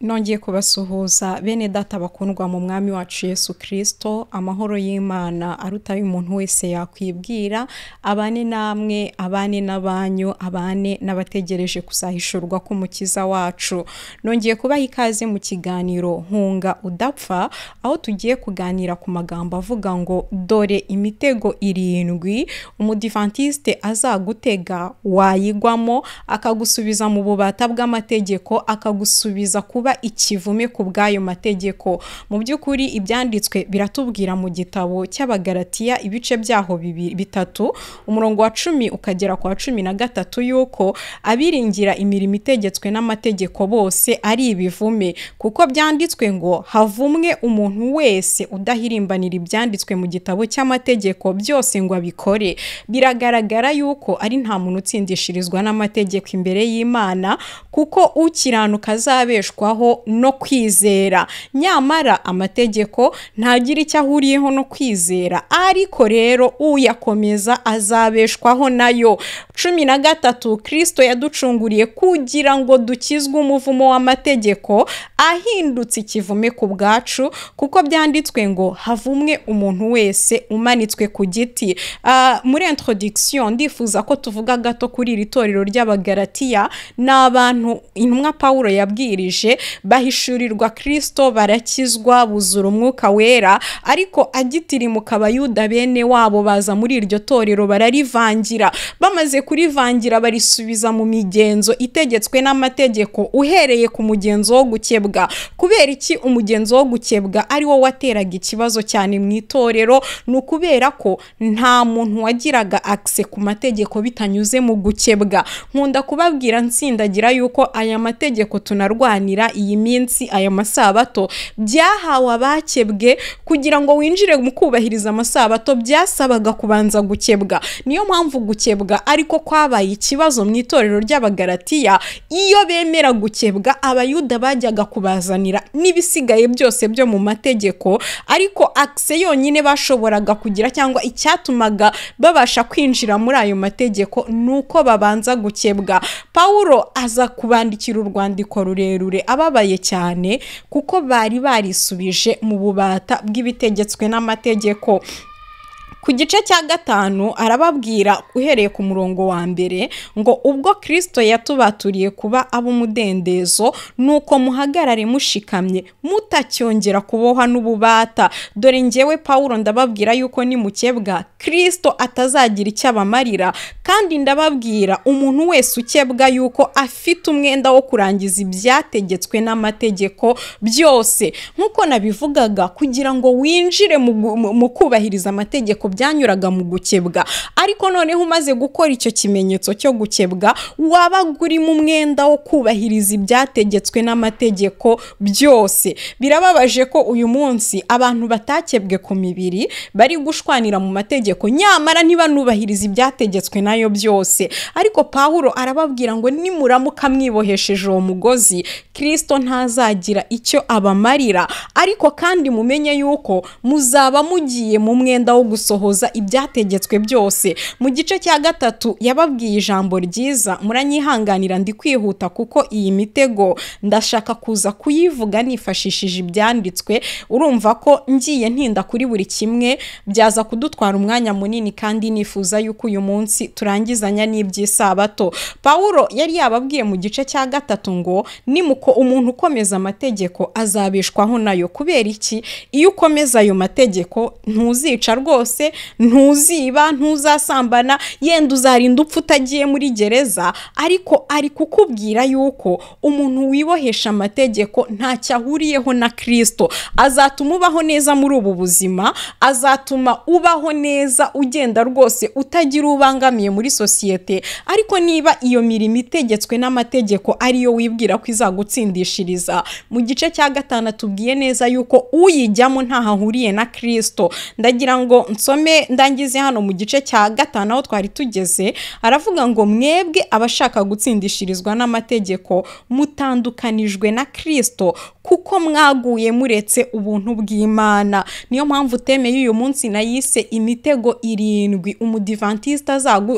nongeye kubasuhuza bene data bakundwa mu mwami wacu yesu kirisito amahoro y'imana aruta umuntu wese yakwibwira abane namwe abane n'abanyu abane n'abategereje kuzahishurwa k'umukiza wacu nongeye kubaha ikaze mu kiganiro hunga udapfa aho tugiye kuganira ku magambo avuga ngo dore imitego irindwi umudivantisite azagutega wayigwamo akagusubiza mu bubata bw'amategeko akagusubiza kuba kuba ikivume ku bw'ayo mategeko mu by'ukuri ibyanditswe biratubwira mu gitabo cy'abagaratiya ibice byaho bibiri bitatu umurongo wa cumi ukagera ku wa cumi na gatatu y'uko abiringira imirimo itegetswe n'amategeko bose ari ibivume kuko byanditswe ngo havumwe umuntu wese udahirimbanira ibyanditswe mu gitabo cy'amategeko byose ngo abikore biragaragara yuko ari nta muntu utsindishirizwa n'amategeko imbere y'imana kuko ukiranuka azabeshwaho kubaho no kwizera nyamara amategeko ntagira icyo ahuriyeho no kwizera ariko rero uyakomeza azabeshwaho nayo cumi na gatatu kirisito yaducunguriye kugira ngo dukizwe umuvumo w'amategeko ahindutse ikivume ku bwacu kuko byanditswe ngo havumwe umuntu wese umanitswe ku giti ah, muri introduction ndifuza ko tuvuga gato kuri iri torero ry'abagaratiya ni abantu intumwa paul yabwirije bahishurirwa kirisito barakizwa buzura umwuka wera ariko agitirimuka abayuda bene wabo baza muri iryo torero bararivangira bamaze kurivangira barisubiza mu migenzo itegetswe n'amategeko uhereye ku mugenzo wo gukebwa kubera iki umugenzo wo gukebwa ari wo wateraga ikibazo cyane mu itorero ni ukubera ko nta muntu wagiraga akise ku mategeko bitanyuze mu gukebwa nkunda kubabwira nsindagira yuko aya mategeko tunarwanira iyi minsi aya masabato byahawe abakebwe kugira ngo winjire mu kubahiriza amasabato byasabaga kubanza gukebwa niyo mpamvu gukebwa ariko kwabaye ikibazo mu itorero ry'abagaratiya iyo bemera gukebwa abayuda bajyaga kubazanira n'ibisigaye byose byo mu mategeko ariko akise yonyine bashoboraga kugira cyangwa icyatumaga babasha kwinjira muri ayo mategeko ni uko babanza gukebwa pawuro aza kubandikira urwandiko rurerure aba bababaye cyane kuko bari barisubije mu bubata bw'ibitegetswe n'amategeko ku gice cya gatanu arababwira uhereye ku murongo wa mbere ngo ubwo kirisito yatubaturiye kuba ab'umudendezo ni uko muhagarare mushikamye mutacyongera kuboha n'ububata dore ngewe paul ndababwira yuko nimukebwa kirisito atazagira icyo abamarira kandi ndababwira umuntu wese ukebwa yuko afite umwenda wo kurangiza ibyategetswe n'amategeko byose nk'uko nabivugaga kugira ngo winjire mu kubahiriza amategeko byanyuraga mu gukebwa ariko noneho umaze gukora icyo kimenyetso cyo gukebwa wabaga urimo umwenda wo kubahiriza ibyategetswe n'amategeko byose birababaje ko uyu munsi abantu batakebwe ku mibiri bari gushwanira mu mategeko nyamara ntibanubahirize ibyategetswe nayo byose ariko pawuro arababwira ngo nimuramuka mw'ibohesheje uwo mugozi kirisito ntazagira icyo abamarira ariko kandi mumenye yuko muzaba mugiye mu mwenda wo gusohora agasohoza ibyategetswe byose mu gice cya gatatu yababwiye ijambo ryiza muranyihanganira ndi kwihuta kuko iyi mitego ndashaka kuza kuyivuga nifashishije ibyanditswe urumva ko ngiye ntinda kuri buri kimwe byaza kudutwara umwanya munini kandi nifuza yuko uyu munsi turangizanya n'iby'isabato pawuro yari yababwiye mu gice cya gatatu ngo nimuko umuntu ukomeza amategeko azabishwaho nayo kubera iki iyo ukomeza ayo mategeko ntuzica rwose ntuziba ntuzasambana yenda uzarinda upfa utagiye muri gereza ariko ari kukubwira yuko umuntu wibohesha amategeko ntacyo ahuriyeho na kirisito azatuma ubaho neza muri ubu buzima azatuma ubaho neza ugenda rwose utagira ubangamiye muri sosiyete ariko niba iyo mirimo itegetswe n'amategeko ariyo wibwira ko izagutsindishiriza mu gice cya gatanu tubwiye neza yuko uyijyamo ntaho ahuriye na kirisito ndagira ngo nsome dusome ndangize hano mu gice cya gatanu aho twari tugeze aravuga ngo mwebwe abashaka gutsindishirizwa n'amategeko mutandukanijwe na kirisito kuko mwaguye muretse ubuntu bw'imana niyo mpamvu teme y'uyu munsi nayise imitego irindwi umudivantisite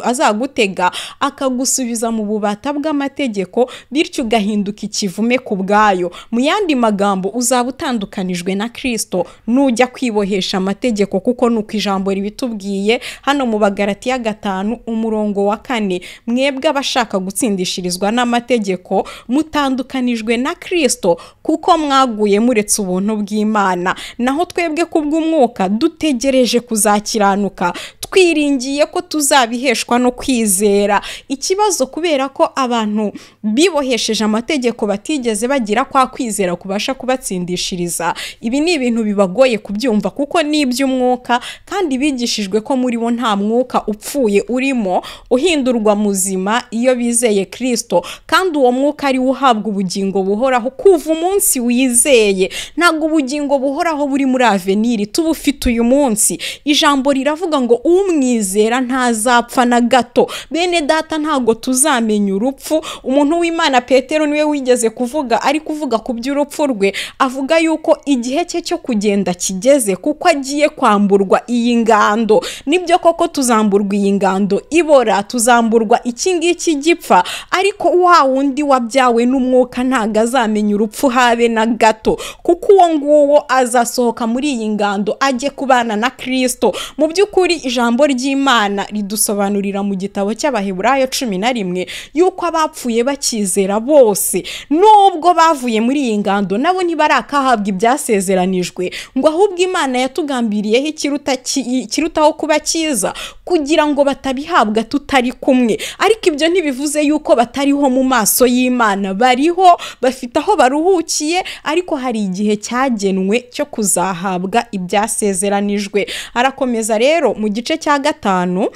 azagutega akagusubiza mu bubata bw'amategeko bityo ugahinduka ikivume ku bwayo mu yandi magambo uzaba utandukanijwe na kirisito nujya kwibohesha amategeko kuko ni uko ijambo ijambo ribitubwiye hano mu bagaratiya gatanu umurongo wa kane mwebwe abashaka gutsindishirizwa n'amategeko mutandukanijwe na kirisito kuko mwaguye muretse ubuntu bw'imana naho twebwe kubw'umwuka dutegereje kuzakiranuka twiringiye ko tuzabiheshwa no kwizera ikibazo kubera ko abantu bibohesheje amategeko batigeze bagira kwa kwizera kubasha kubatsindishiriza ibi ni ibintu bibagoye kubyumva kuko ni iby'umwuka kandi bigishijwe ko muri wo nta mwuka upfuye urimo uhindurwa muzima iyo bizeye kirisito kandi uwo mwuka ari wo uhabwa ubugingo buhoraho kuva umunsi wizeye ntabwo ubugingo buhoraho buri muri aveniri tubufite uyu munsi ijambo riravuga ngo umwizera ntazapfa na gato bene data ntabwo tuzamenya urupfu umuntu w'imana petero niwe wigeze kuvuga ari kuvuga ku by'urupfu rwe avuga yuko igihe cye cyo kugenda kigeze kuko agiye kwamburwa iyi ingando nibyo koko tuzamburwa iyi ngando ibora tuzamburwa iki ngiki gipfa ariko wa wundi wabyawe n'umwuka ntabwo azamenya urupfu habe na gato kuko uwo nguwo azasohoka muri iyi ngando ajye kubana na kirisito mu by'ukuri ijambo ry'imana ridusobanurira mu gitabo cy'abaheburayo cumi na rimwe yuko abapfuye bakizera bose nubwo bavuye muri iyi ngando nabo ntibarakahabwa ibyasezeranijwe ngo ahubwo imana yatugambiriyeho ikiruta ki kirutaho kuba cyiza kugira ngo batabihabwa tutari kumwe ariko ibyo ntibivuze yuko batariho mu maso y'imana bariho bafite aho baruhukiye ariko hari igihe cyagenwe cyo kuzahabwa ibyasezeranijwe arakomeza rero mu gice cya gatanu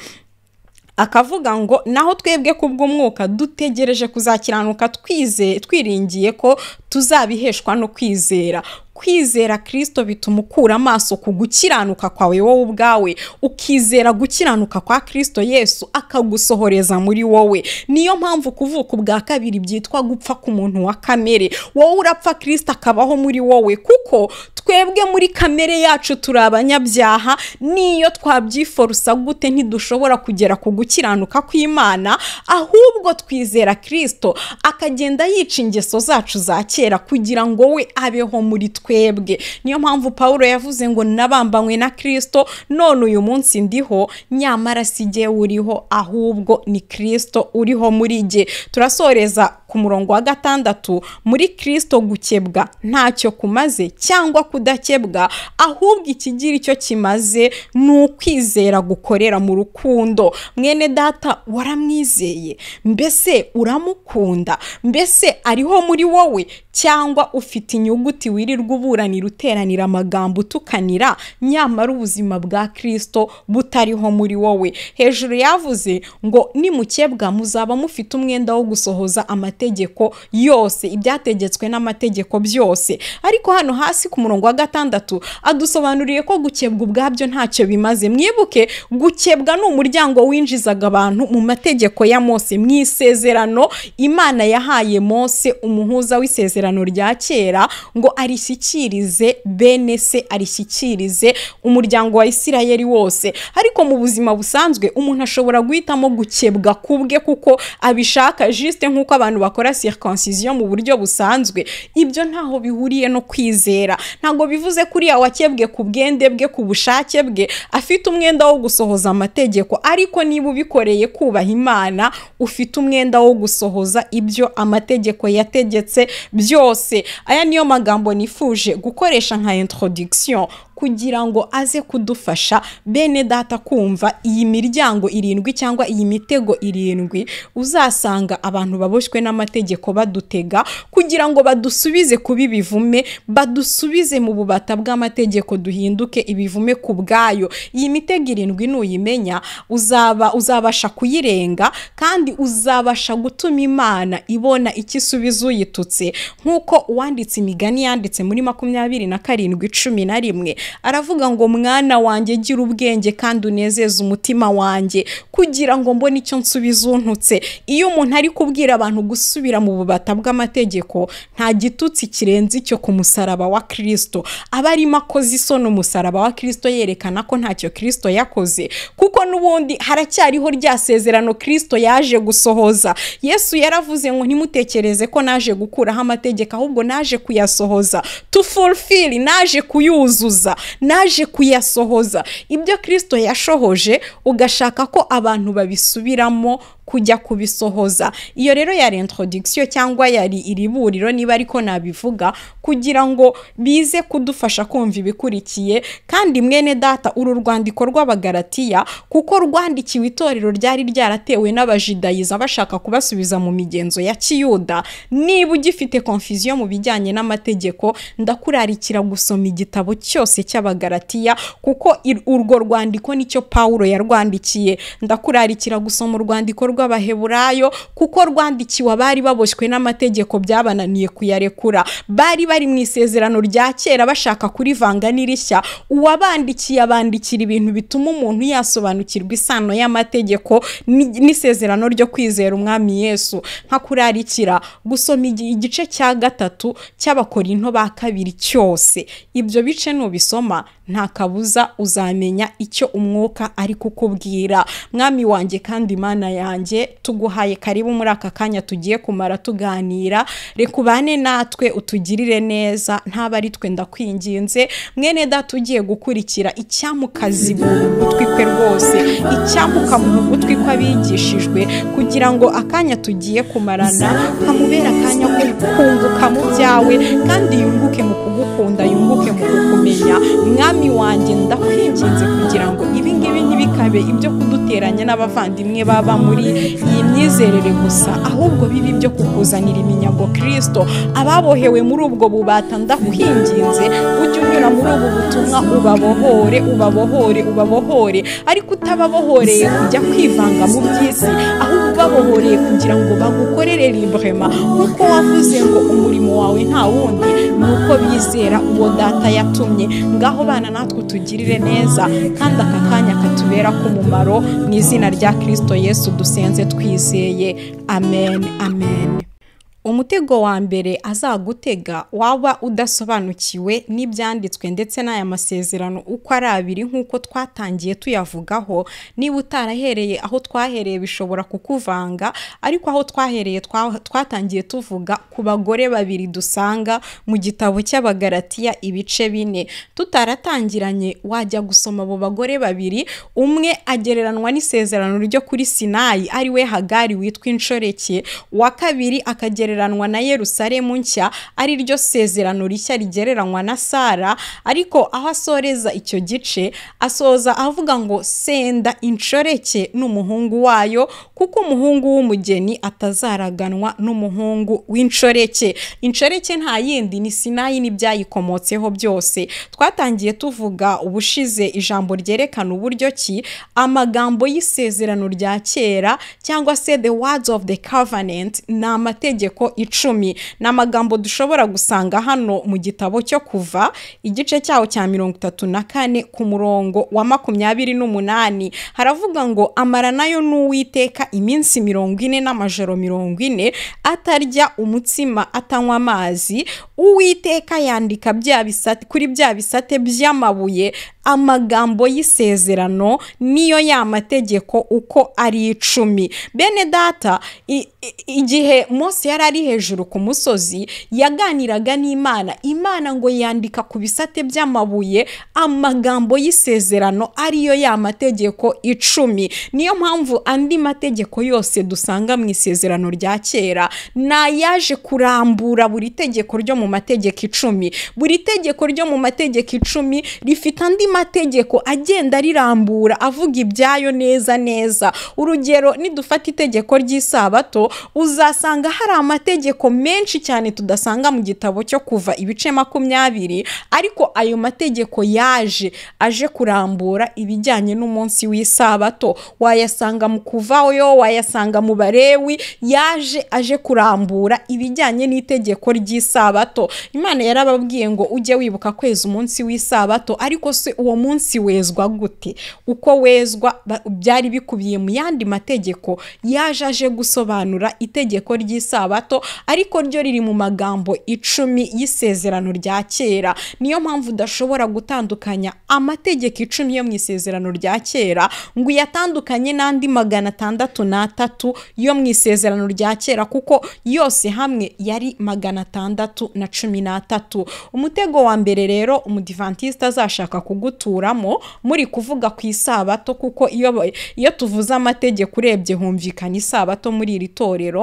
akavuga ngo naho twebwe kubw'umwuka dutegereje kuzakiranuka twize twiringiye ko tuzabiheshwa no kwizera kwizera Kristo bituma ukura amaso ku gukiranuka kwawe wowe ubwawe ukizera gukiranuka kwa Kristo yesu akagusohoreza muri wowe niyo mpamvu kuvuka ubwa kabiri byitwa gupfa ku muntu wa kamere wowe urapfa Kristo akabaho muri wowe kuko twebwe muri kamere yacu turi abanyabyaha niyo twabyiforusa gute ntidushobora kugera ku gukiranuka kw'imana ahubwo twizera Kristo akagenda yica ingeso zacu za kera kugira ngo we abeho muri twe twebwe niyo mpamvu paul yavuze ngo nabambanywe na kirisito none uyu munsi ndiho nyamara si jye uriho ahubwo ni kirisito uriho muri jye turasoreza ku murongo wa gatandatu muri kirisito gukebwa ntacyo kumaze cyangwa kudakebwa ahubwo ikigira icyo kimaze ni ukwizera gukorera mu rukundo mwene data waramwizeye mbese uramukunda mbese ariho muri wowe cyangwa ufite inyuguti wirirwa uburanira uteranira amagambo utukanira nyamara ubuzima bwa kirisito butariho muri wowe hejuru yavuze ngo nimukebwa muzaba mufite umwenda wo gusohoza amategeko amategeko yose ibyategetswe n'amategeko byose ariko hano hasi ku murongo wa gatandatu adusobanuriye ko gukebwa ubwabyo ntacyo bimaze mwibuke gukebwa ni umuryango winjizaga abantu mu mategeko ya mose mu isezerano imana yahaye mose umuhuza w'isezerano rya kera ngo arishyikirize bene se arishyikirize umuryango wa isirayeli wose ariko mu buzima busanzwe umuntu ashobora guhitamo gukebwa ku bwe kuko abishaka jisite nk'uko abantu bakora circoncision mu buryo busanzwe ibyo ntaho bihuriye no kwizera ntabwo bivuze kuriya wakebwe ku bwende bwe ku bushake bwe afite umwenda wo gusohoza amategeko ariko niba ubikoreye kubaha imana ufite umwenda wo gusohoza ibyo amategeko yategetse byose aya niyo magambo nifuje gukoresha nka introduction kugira ngo aze kudufasha bene data kumva iyi miryango irindwi cyangwa iyi mitego irindwi uzasanga abantu baboshywe n'amategeko badutega kugira ngo badusubize kubi bivume badusubize mu bubata bw'amategeko duhinduke ibivume ku bwayo iyi mitego irindwi nuyimenya uzaba uzabasha kuyirenga kandi uzabasha gutuma imana ibona icyo isubiza uyitutse nk'uko uwanditse imigani yanditse muri makumyabiri na karindwi cumi na rimwe aravuga ngo mwana wanjye gira ubwenge kandi unezeze umutima wanjye kugira ngo mbone icyo nsubiza untutse iyo umuntu ari kubwira abantu gusubira mu bubata bw'amategeko nta gitutsi kirenze icyo ku musaraba wa kirisito aba arimo akoze isoni umusaraba wa kirisito yerekana ko ntacyo kirisito yakoze kuko n'ubundi haracyariho rya sezerano kirisito yaje gusohoza yesu yaravuze ngo ntimutekereze ko naje gukuraho amategeko ahubwo naje kuyasohoza tufurufiri naje kuyuzuza kuyasohoza naje kuyasohoza ibyo kirisito yashohoje ugashaka ko abantu babisubiramo kujya kubisohoza iyo rero yari introdikisiyo cyangwa yari iriburiro niba ariko nabivuga kugira ngo bize kudufasha kumva ibikurikiye kandi mwene data uru rwandiko rw'abagaratiya kuko rwandikiwe itorero ryari ryaratewe n'abajidayiza bashaka kubasubiza mu migenzo ya kiyuda niba ugifite konfiziyo mu bijyanye n'amategeko ndakurarikira gusoma igitabo cyose cy'abagaratiya kuko urwo rwandiko nicyo pawulo yarwandikiye ndakurarikira gusoma urwandiko rw'abaheburayo kuko rwandikiwe abari baboshywe n'amategeko byabananiye kuyarekura bari bari mu isezerano rya kera bashaka kurivanga n'irishya uwabandikiye abandikira ibintu bituma umuntu yasobanukirwa isano y'amategeko n'isezerano ryo kwizera umwami yesu nka kurarikira gusoma igice cya gatatu cy'abakorinto ba kabiri cyose ibyo bice nubisoma nta kabuza uzamenya icyo umwuka ari kukubwira mwami wanjye kandi mana yanjye wanjye tuguhaye karibu muri aka kanya tugiye kumara tuganira reka ubane natwe utugirire neza ntaba ari twe ndakwinginze mwene data ugiye gukurikira icyamukazi mu gutwi kwe rwose icyamuka mu gutwi kw'abigishijwe kugira ngo akanya tugiye kumarana kamubere akanya ko kunguka mu byawe kandi yunguke mu kugukunda yunguke mu kukumenya mwami wanjye ndakwinginze kugira ngo ibi bikabe ibyo kuduteranya n'abavandimwe baba muri iyi myizerere gusa ahubwo bibe ibyo kukuzanira iminyago kirisito ababohewe muri ubwo bubata ndakwinginze ujye unyura muri ubu butumwa ubabohore ubabohore ubabohore ariko utababohoreye kujya kwivanga mu by'isi ahubwo ubabohoreye kugira ngo bagukorere liburema kuko wavuze ngo umurimo wawe nta wundi ni uko bizera uwo data yatumye ngaho bana natwe tugirire neza kandi aka kanya katumye bitubera ku mumaro mu izina rya kirisito yesu dusenze twizeye amen amen umutego wa mbere azagutega waba udasobanukiwe n'ibyanditswe ndetse n'aya masezerano uko ari abiri nk'uko twatangiye tuyavugaho niba utarahereye aho twahereye bishobora kukuvanga ariko aho twahereye twatangiye tuvuga ku bagore babiri dusanga mu gitabo cy'abagaratiya ibice bine tutaratangiranye wajya gusoma abo bagore babiri umwe agereranwa n'isezerano ryo kuri sinayi ari we hagari witwa inshoreke uwa kabiri akagera agereranywa na Yerusalemu nshya ari ryo sezerano rishya rigereranywa na Sara ariko aho asoreza icyo gice asoza avuga ngo senda inshoreke n'umuhungu wayo kuko umuhungu w'umugeni atazaraganwa n'umuhungu w'inshoreke inshoreke nta yindi ni sinayi n'ibyayikomotseho byose twatangiye tuvuga ubushize ijambo ryerekana uburyo ki amagambo y'isezerano rya kera cyangwa se the words of the covenant ni amategeko amoko icumi ni amagambo dushobora gusanga hano mu gitabo cyo kuva igice cyaho cya mirongo itatu na kane ku murongo wa makumyabiri n'umunani haravuga ngo amara nayo n'uwiteka iminsi mirongo ine n'amajoro mirongo ine atarya umutsima atanywa amazi uwiteka yandika bya bisate kuri bya bisate by'amabuye amagambo y'isezerano niyo ya mategeko uko ari icumi bene data igihe Mose yari ari hejuru ku musozi yaganiraga n'imana imana ngo yandika ku bisate by'amabuye amagambo y'isezerano ariyo ya mategeko icumi niyo mpamvu andi mategeko yose dusanga mu isezerano rya kera ni ayaje kurambura buri tegeko ryo mu mategeko icumi buri tegeko ryo mu mategeko icumi rifite andi mategeko agenda arirambura avuga ibyayo neza neza urugero nidufata itegeko ry'isabato uzasanga hari amategeko menshi cyane tudasanga mu gitabo cyo kuva ibice makumyabiri ariko ayo mategeko yaje aje kurambura ibijyanye n'umunsi w'isabato wayasanga mu kuvayo wayasanga mu barewi yaje aje kurambura ibijyanye n'itegeko ry'isabato imana yarababwiye ngo ujye wibuka kwezi umunsi w'isabato ariko se uwo munsi wezwa gute uko wezwa byari bikubiye mu yandi mategeko yaje aje gusobanura itegeko ry'isabato ariko ryo riri mu magambo icumi y'isezerano rya kera niyo mpamvu udashobora gutandukanya amategeko icumi yo mu isezerano rya kera ngo uyatandukanye n'andi magana atandatu n'atatu yo mu isezerano rya kera kuko yose hamwe yari magana atandatu na cumi n'atatu umutego wa mbere rero umudivantisite azashaka kuguta muturamo muri kuvuga ku isabato kuko iyo tuvuze amategeko urebye humvikana isabato muri iri torero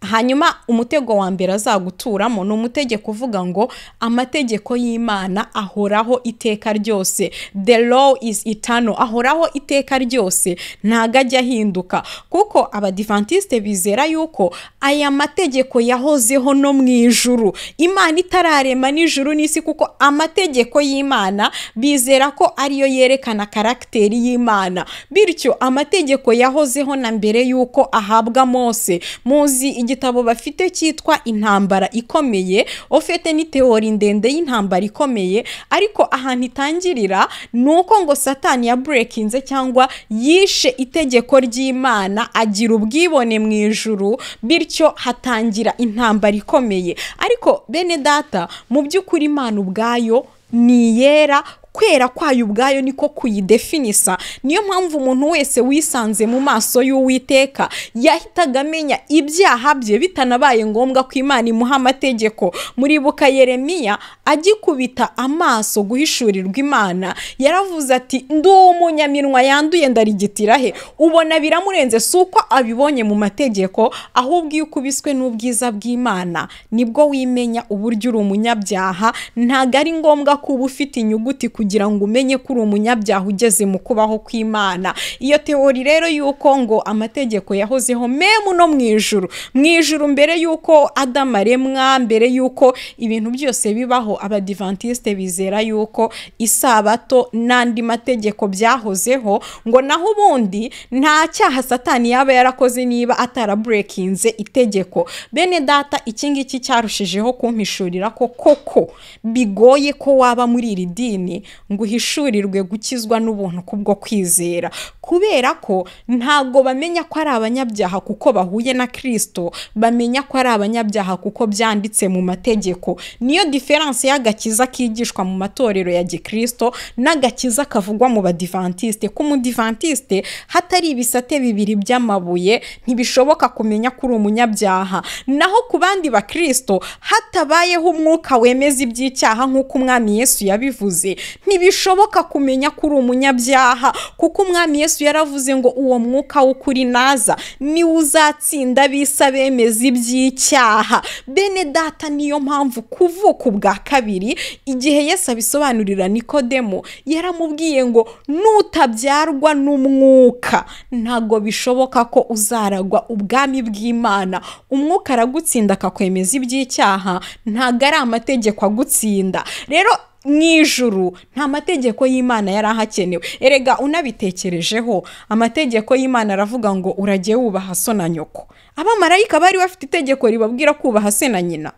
hanyuma umutego wa mbere azaguturamo ni umutegeko uvuga ngo amategeko y'imana ahoraho iteka ryose the law is eternal ahoraho iteka ryose ntago ajya ahinduka kuko abadivantisite bizera yuko aya mategeko yahozeho no mu ijuru imana itararema n'ijuru n'isi kuko amategeko y'imana bizera ko ariyo yerekana karagiteri y'imana bityo amategeko yahozeho na mbere y'uko ahabwa mose muzi igitabo bafite cyitwa intambara ikomeye ofete ni teori ndende y'intambara ikomeye ariko ahantu itangirira ni uko ngo satani ya yaburekinze cyangwa yishe itegeko ry'imana agira ubwibone mu ijuru bityo hatangira intambara ikomeye ariko bene data mu by'ukuri imana ubwayo ni iyera kwera kwayo ubwayo niko kuyidefinisa niyo mpamvu umuntu wese wisanze mu maso y'uwiteka yahitaga amenya ibyaha bye bitanabaye ngombwa ko imana imuha amategeko muribuka yeremiya agikubita amaso guhishurirwa imana yaravuze ati ndi umunyaminwa yanduye ndarigitira he ubona biramurenze si uko abibonye mu mategeko ahubwo iyo ukubiswe n'ubwiza bw'imana nibwo wimenya uburyo uri umunyabyaha ntabwo ari ngombwa kuba ufite inyuguti ku kugira ngo umenye ko uri umunyabyaha ugeze mu kubaho kw'imana iyo teori rero y'uko ngo amategeko yahozeho memu no mu ijuru mu ijuru mbere y'uko adamu aremwa mbere y'uko ibintu byose bibaho abadivantisite bizera y'uko isabato n'andi mategeko byahozeho ngo naho ubundi nta cyaha satani yaba yarakoze niba ataraburekinze itegeko bene data iki ngiki cyarushijeho kumpishurira ko koko bigoye ko waba muri iri dini ngo uhishurirwe gukizwa n'ubuntu kubwo kwizera kubera ko ntabwo bamenya ko ari abanyabyaha kuko bahuye na kirisito bamenya ko ari abanyabyaha kuko byanditse mu mategeko niyo diferanse y'agakiza kigishwa mu matorero ya gikirisito n'agakiza kavugwa mu badivantisite ku mudivantisite hatari ibisate bibiri by'amabuye ntibishoboka kumenya ko uri umunyabyaha naho ku bandi bakirisito hatabayeho umwuka wemeza iby'icyaha nk'uko umwami yesu yabivuze ntibishoboka kumenya ko uri umunyabyaha kuko umwami yesu yesu yaravuze ngo uwo mwuka w'ukuri naza niwe uzatsinda bisa bemeza iby'icyaha bene data niyo mpamvu kuvuka ubwa kabiri igihe yesu abisobanurira nikodemo yaramubwiye ngo n'utabyarwa n'umwuka ntabwo bishoboka ko uzaragwa ubwami bw'imana umwuka aragutsinda akakwemeza iby'icyaha ntabwo ari amategeko agutsinda rero mu ijuru nta mategeko y'imana yari ahakenewe erega unabitekerejeho amategeko y'imana aravuga ngo urajye wubaha so na nyoko abamarayika bari bafite itegeko ribabwira kubaha se na nyina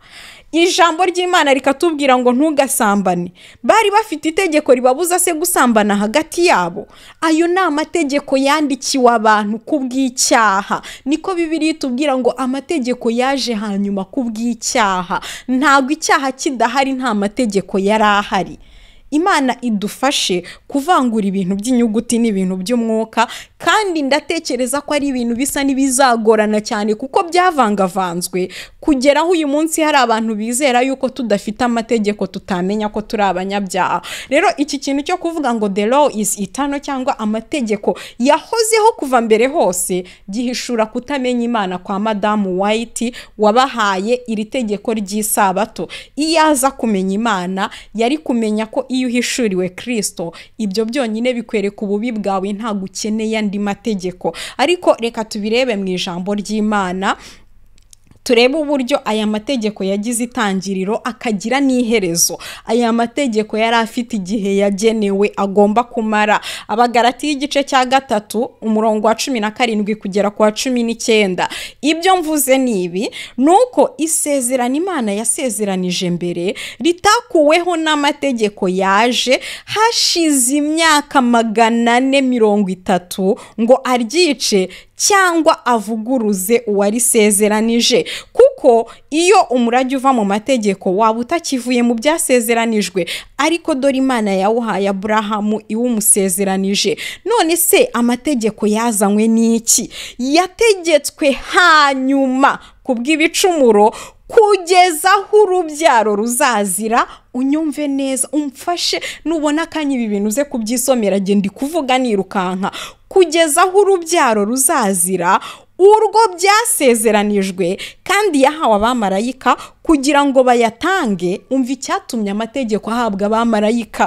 ijambo ry'imana rikatubwira ngo ntugasambane bari bafite itegeko ribabuza se gusambana hagati yabo ayo ni amategeko yandikiwe abantu ku bw'icyaha niko bibiri tubwira ngo amategeko yaje hanyuma ku bw'icyaha ntabwo icyaha kidahari nta mategeko yari ahari imana idufashe kuvangura ibintu by'inyuguti n'ibintu by'umwuka kandi ndatekereza ko ari ibintu bisa n'ibizagorana cyane kuko byavangavanzwe kugeraho uyu munsi hari abantu bizera yuko tudafite amategeko tutamenya ko turi abanyabyaha rero iki kintu cyo kuvuga ngo the law is itano cyangwa amategeko yahozeho kuva mbere hose gihishura kutamenya imana kwa madamu white wabahaye iri tegeko ry'isabato iyo aza kumenya imana yari kumenya ko iyo n'iyo uhishuriwe kirisito ibyo byonyine bikwereka ububi bwawe ntabwo ukeneye andi mategeko ariko reka tubirebe mu ijambo ry'imana turebe uburyo aya mategeko yagize itangiriro akagira n'iherezo aya mategeko yari afite igihe yagenewe agomba kumara abagarati y'igice cya gatatu umurongo wa cumi na karindwi kugera ku wa cumi n'icyenda ibyo mvuze ni ibi ni uko isezerano imana yasezeranije mbere ritakuweho n'amategeko yaje hashize imyaka magana ane mirongo itatu ngo aryice cyangwa avuguruze uwarisezeranije kuko iyo umurage uva mu mategeko waba utakivuye mu byasezeranijwe ariko dore imana yawuhaye aburahamu iwumusezeranije none se amategeko yazanywe n'iki yategetswe hanyuma ku bw'ibicumuro kugeza aho urubyaro ruzazira unyumve neza umfashe nubona akanya ibi bintu uze kubyisomera genda kuvuga nirukanka kugeza aho urubyaro ruzazira urwo byasezeranijwe kandi yahawe abamarayika kugira ngo bayatange umva icyatumye amategeko ahabwa abamarayika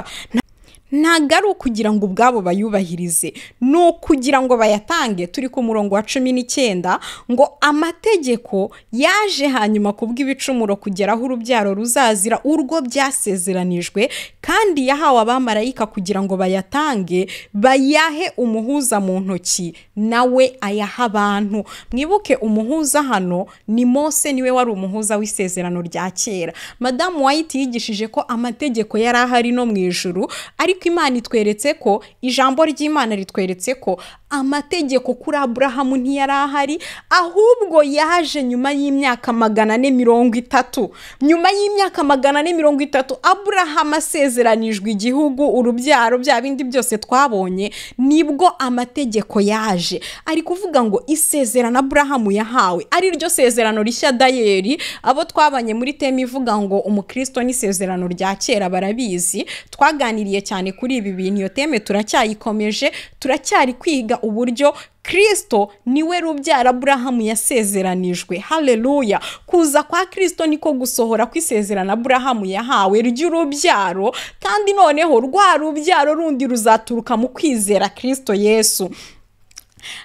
ntabwo ari ukugira ngo ubwabo bayubahirize ni ukugira ngo bayatange turi ku murongo wa cumi n'icyenda ngo amategeko yaje hanyuma kubw'ibicumuro kugeraho urubyaro ruzazira urwo byasezeranijwe kandi yahawe abamarayika kugira ngo bayatange bayahe umuhuza mu ntoki nawe ayaha abantu mwibuke umuhuza hano ni mose niwe wari umuhuza w'isezerano rya kera madamu wayiti yigishije ko amategeko yari ahari no mu ijoro ariko imana itweretse ko ijambo ry'imana ritweretse ko amategeko kuri aburahamu ntiyari ahari ahubwo yaje nyuma y'imyaka magana ane mirongo itatu nyuma y'imyaka magana ane mirongo itatu aburahamu asezeranijwe igihugu urubyaro bya bindi byose twabonye nibwo amategeko yaje ari kuvuga ngo isezerano aburahamu yahawe ari ryo sezerano rishya dayeri abo twabanye muri teme ivuga ngo umukristo n'isezerano rya kera barabizi twaganiriye cyane kuri ibi bintu iyo teme turacyayikomeje turacyari kwiga uburyo kirisito niwe rubyara burahamu yasezeranijwe hareruya kuza kwa kirisito niko gusohora kwisezerana burahamu yahawe ry'urubyaro kandi noneho rwa rubyaro rundi ruzaturuka mu kwizera kirisito yesu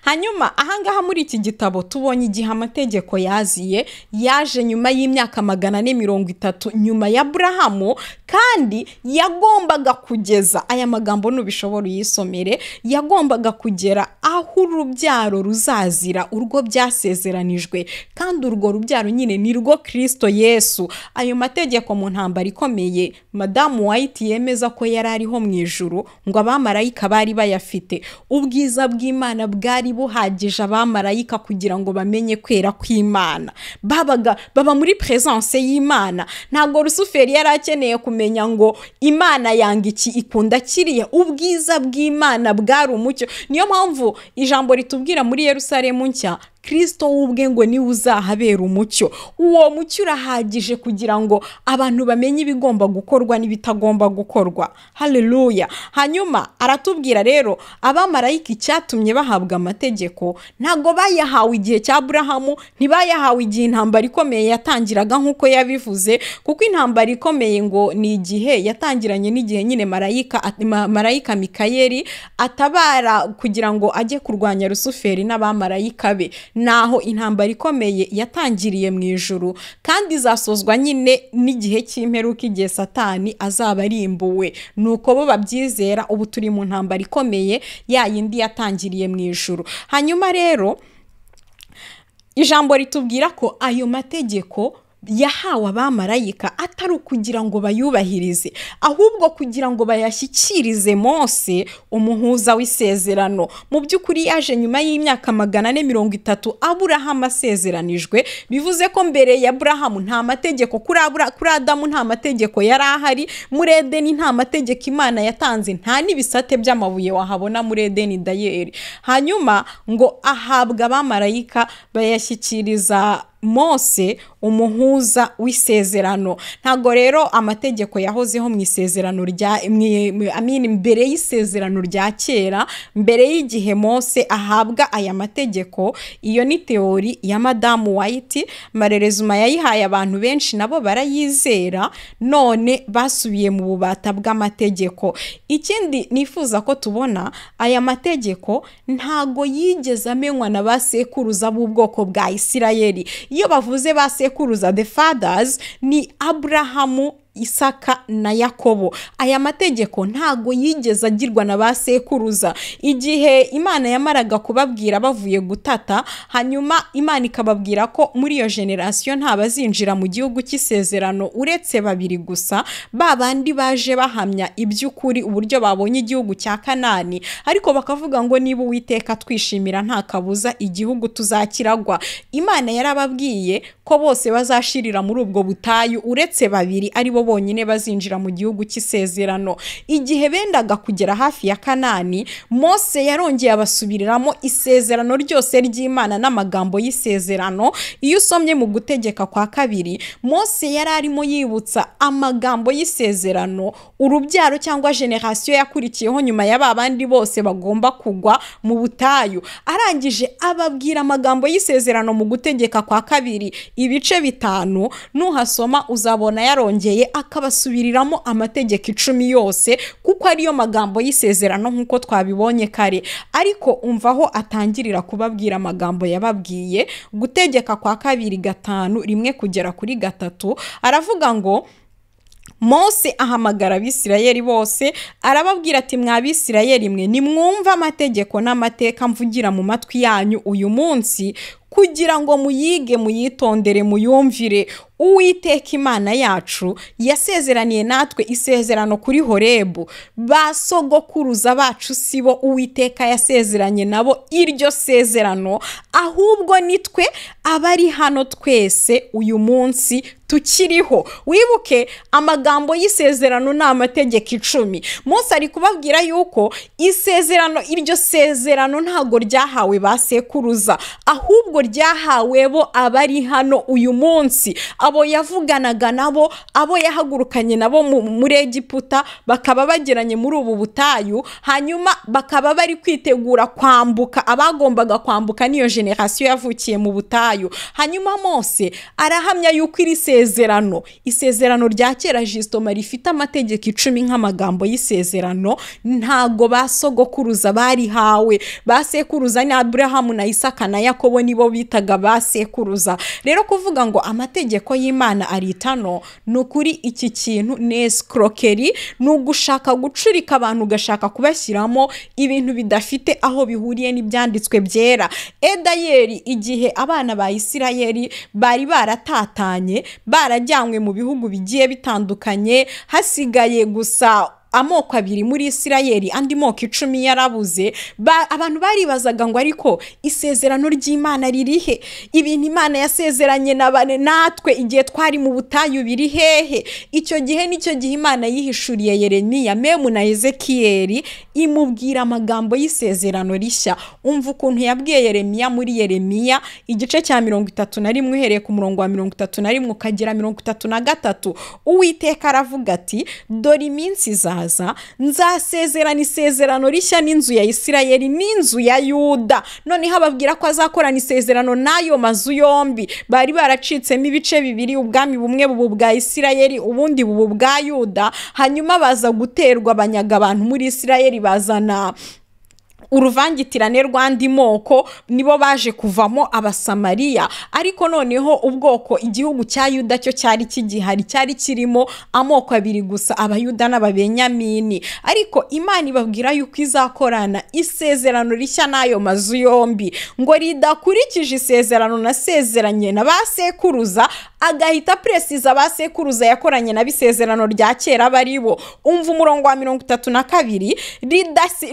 hanyuma ahangaha muri iki gitabo tubonye igihe amategeko yaziye yaje nyuma y'imyaka magana ane mirongo itatu nyuma ya burahamu kandi yagombaga kugeza aya magambo nubishobora uyisomere yagombaga kugera aho urubyaro ruzazira urwo byasezeranijwe kandi urwo rubyaro nyine ni rwo kirisito yesu ayo mategeko mu ntambara ikomeye madamu wayiti yemeza ko yari ariho mu ijuru ngo abamarayika bari bayafite ubwiza bw'imana bwa bwari buhagije abamarayika kugira ngo bamenye kwera kw'imana babaga baba muri peresanse y'imana ntabwo rusuferi yari akeneye kumenya ngo imana yanga iki ikunda kiriya ubwiza bw'imana bwari umucyo niyo mpamvu ijambo ritubwira muri Yerusalemu nshya kirisito w'ubwe ngo niwe uzahabera umucyo uwo mucyo urahagije kugira ngo abantu bamenye ibigomba gukorwa n'ibitagomba gukorwa hareruya hanyuma aratubwira rero abamarayika icyatumye bahabwa amategeko ntabwo bayahawe igihe cya burahamu ntibayahawe igihe intambara ikomeye yatangiraga nk'uko yabivuze kuko intambara ikomeye ngo ni igihe yatangiranye n'igihe nyine marayika marayika mikayeli atabara kugira ngo ajye kurwanya rusuferi n'abamarayika be naho intambara ikomeye yatangiriye mu ijuru kandi izasozwa nyine n'igihe cy'imperuka igihe satani azaba arimbuwe nuko bo babyizera ubu turi mu ntambara ikomeye ya yindi yatangiriye mu ijuru hanyuma rero ijambo ritubwira ko ayo mategeko yahawe abamarayika atari ukugira ngo bayubahirize ahubwo kugira ngo bayashyikirize Mose umuhuza w'isezerano mu by'ukuri yaje nyuma y'imyaka magana ane mirongo itatu aburahamu asezeranijwe bivuze ko mbere ya burahamu nta mategeko kuri adamu nta mategeko yari ahari muri edeni nta mategeko imana yatanze nta n'ibisate by'amabuye wahabona muri edeni dayeri hanyuma ngo ahabwa abamarayika bayashyikiriza mose umuhuza w'isezerano ntabwo rero amategeko yahozeho mu isezerano rya amini mbere y'isezerano rya kera mbere y'igihe mose ahabwa aya mategeko iyo ni teori ya madamu wayiti marerezuma yayihaye abantu benshi nabo barayizera none basubiye mu bubata bw'amategeko ikindi nifuza ko tubona aya mategeko ntago yigeze amenywa na ba sekuruza b'ubwoko bwa isirayeli Io ba vous ai passé cruzade fadas ni Abrahamo isaka na yakobo aya mategeko ntago yigeze agirwa na ba sekuruza igihe imana yamaraga kubabwira bavuye gutata hanyuma imana ikababwira ko muri iyo generasiyo nta bazinjira mu gihugu cy'isezerano uretse babiri gusa ba bandi baje bahamya iby'ukuri uburyo babonye igihugu cya kanani ariko bakavuga ngo niba uwiteka twishimira nta kabuza igihugu tuzakiragwa imana yarababwiye ko bose bazashirira muri ubwo butayu uretse babiri aribo bo bonyine bazinjira mu gihugu cy'isezerano igihe bendaga kugera hafi ya kanani mose yarongeye abasubiriramo isezerano ryose ry'imana n'amagambo y'isezerano iyo usomye mu gutegeka kwa kabiri mose yari arimo yibutsa amagambo y'isezerano urubyaro cyangwa generasiyo yakurikiyeho nyuma ya ba bandi bose bagomba kugwa mu butayu arangije ababwira amagambo y'isezerano mu gutegeka kwa kabiri ibice bitanu nuhasoma uzabona yarongeye akabasubiriramo amategeko icumi yose kuko ariyo magambo y'isezerano nk'uko twabibonye kare ariko umvaho atangirira kubabwira amagambo yababwiye gutegeka kwa kabiri gatanu rimwe kugera kuri gatatu aravuga ngo Mose ahamagara abisirayeli bose arababwira ati mwa mwabisirayeli mwe nimwumve amategeko n'amateka mvugira mu matwi yanyu uyu munsi kugira ngo muyige muyitondere muyumvire uwiteka imana yacu yasezeraniye natwe isezerano kuri horebu ba sogokuruza bacu si bo uwiteka yasezeranye nabo iryo sezerano ahubwo nitwe abari hano twese uyu munsi tukiriho wibuke amagambo y'isezerano ni amategeko icumi munsi ari kubabwira yuko isezerano iryo sezerano ntabwo ryahawe ba sekuruza ahubwo ryahawe bo abari hano uyu munsi abo yavuganaga nabo abo yahagurukanye nabo muri egiputa bakaba bagiranye muri ubu butayu hanyuma bakaba bari kwitegura kwambuka abagombaga kwambuka n'iyo generasiyo yavukiye mu butayu hanyuma mose arahamya yuko iri sezerano isezerano rya kera jisitoma rifite amategeko icumi nk'amagambo y'isezerano ntago basogokuruza barihawe basekuruza ni aburahamu na isaka na yakobo nibo bitaga basekuruza rero kuvuga ngo amategeko y'imana ari itano ni ukuri iki kintu ni esikorokeri ni ugushaka gucurika abantu ugashaka kubashyiramo ibintu bidafite aho bihuriye n'ibyanditswe byera edayeri igihe abana ba isirayeri bari baratatanye barajyanywe mu bihugu bigiye bitandukanye hasigaye gusa amoko abiri muri isirayeli andi moko icumi yarabuze abantu baribazaga ngo ariko isezerano ry'imana ririhe ibintu imana yasezeranye na bane natwe igihe twari mu butayu biri hehe icyo gihe nicyo gihe imana yihishuriye yeremiya memu na ezekiyeri imubwira amagambo y'isezerano rishya umva ukuntu yabwiye yeremiya muri yeremiya igice cya mirongo itatu na rimwe uhereye ku murongo wa mirongo itatu na rimwe ukagera mirongo itatu na gatatu uwiteka aravuga ati dore iminsi iza hazaza nzasezerana isezerano rishya n'inzu ya isirayeli n'inzu ya yuda noneho ababwira ko azakorana isezerano n'ayo mazu yombi bari baracitsemo ibice bibiri ubwami bumwe bubu bwa isirayeli ubundi bubu bwa yuda hanyuma baza guterwa abanyaga abantu muri isirayeli bazana uruvangitirane rw'andi moko nibo baje kuvamo abasamariya ariko noneho ubwoko igihugu cya yuda cyo cyari kigihari cyari kirimo amoko abiri gusa abayuda n'ababenyamini ariko imana ibabwira yuko izakorana isezerano rishya n'ayo mazu yombi ngo ridakurikije isezerano nasezeranye na ba sekuruza agahita puresiza ba sekuruza yakoranye na bisezerano rya kera bari bo umva umurongo wa mirongo itatu na kabiri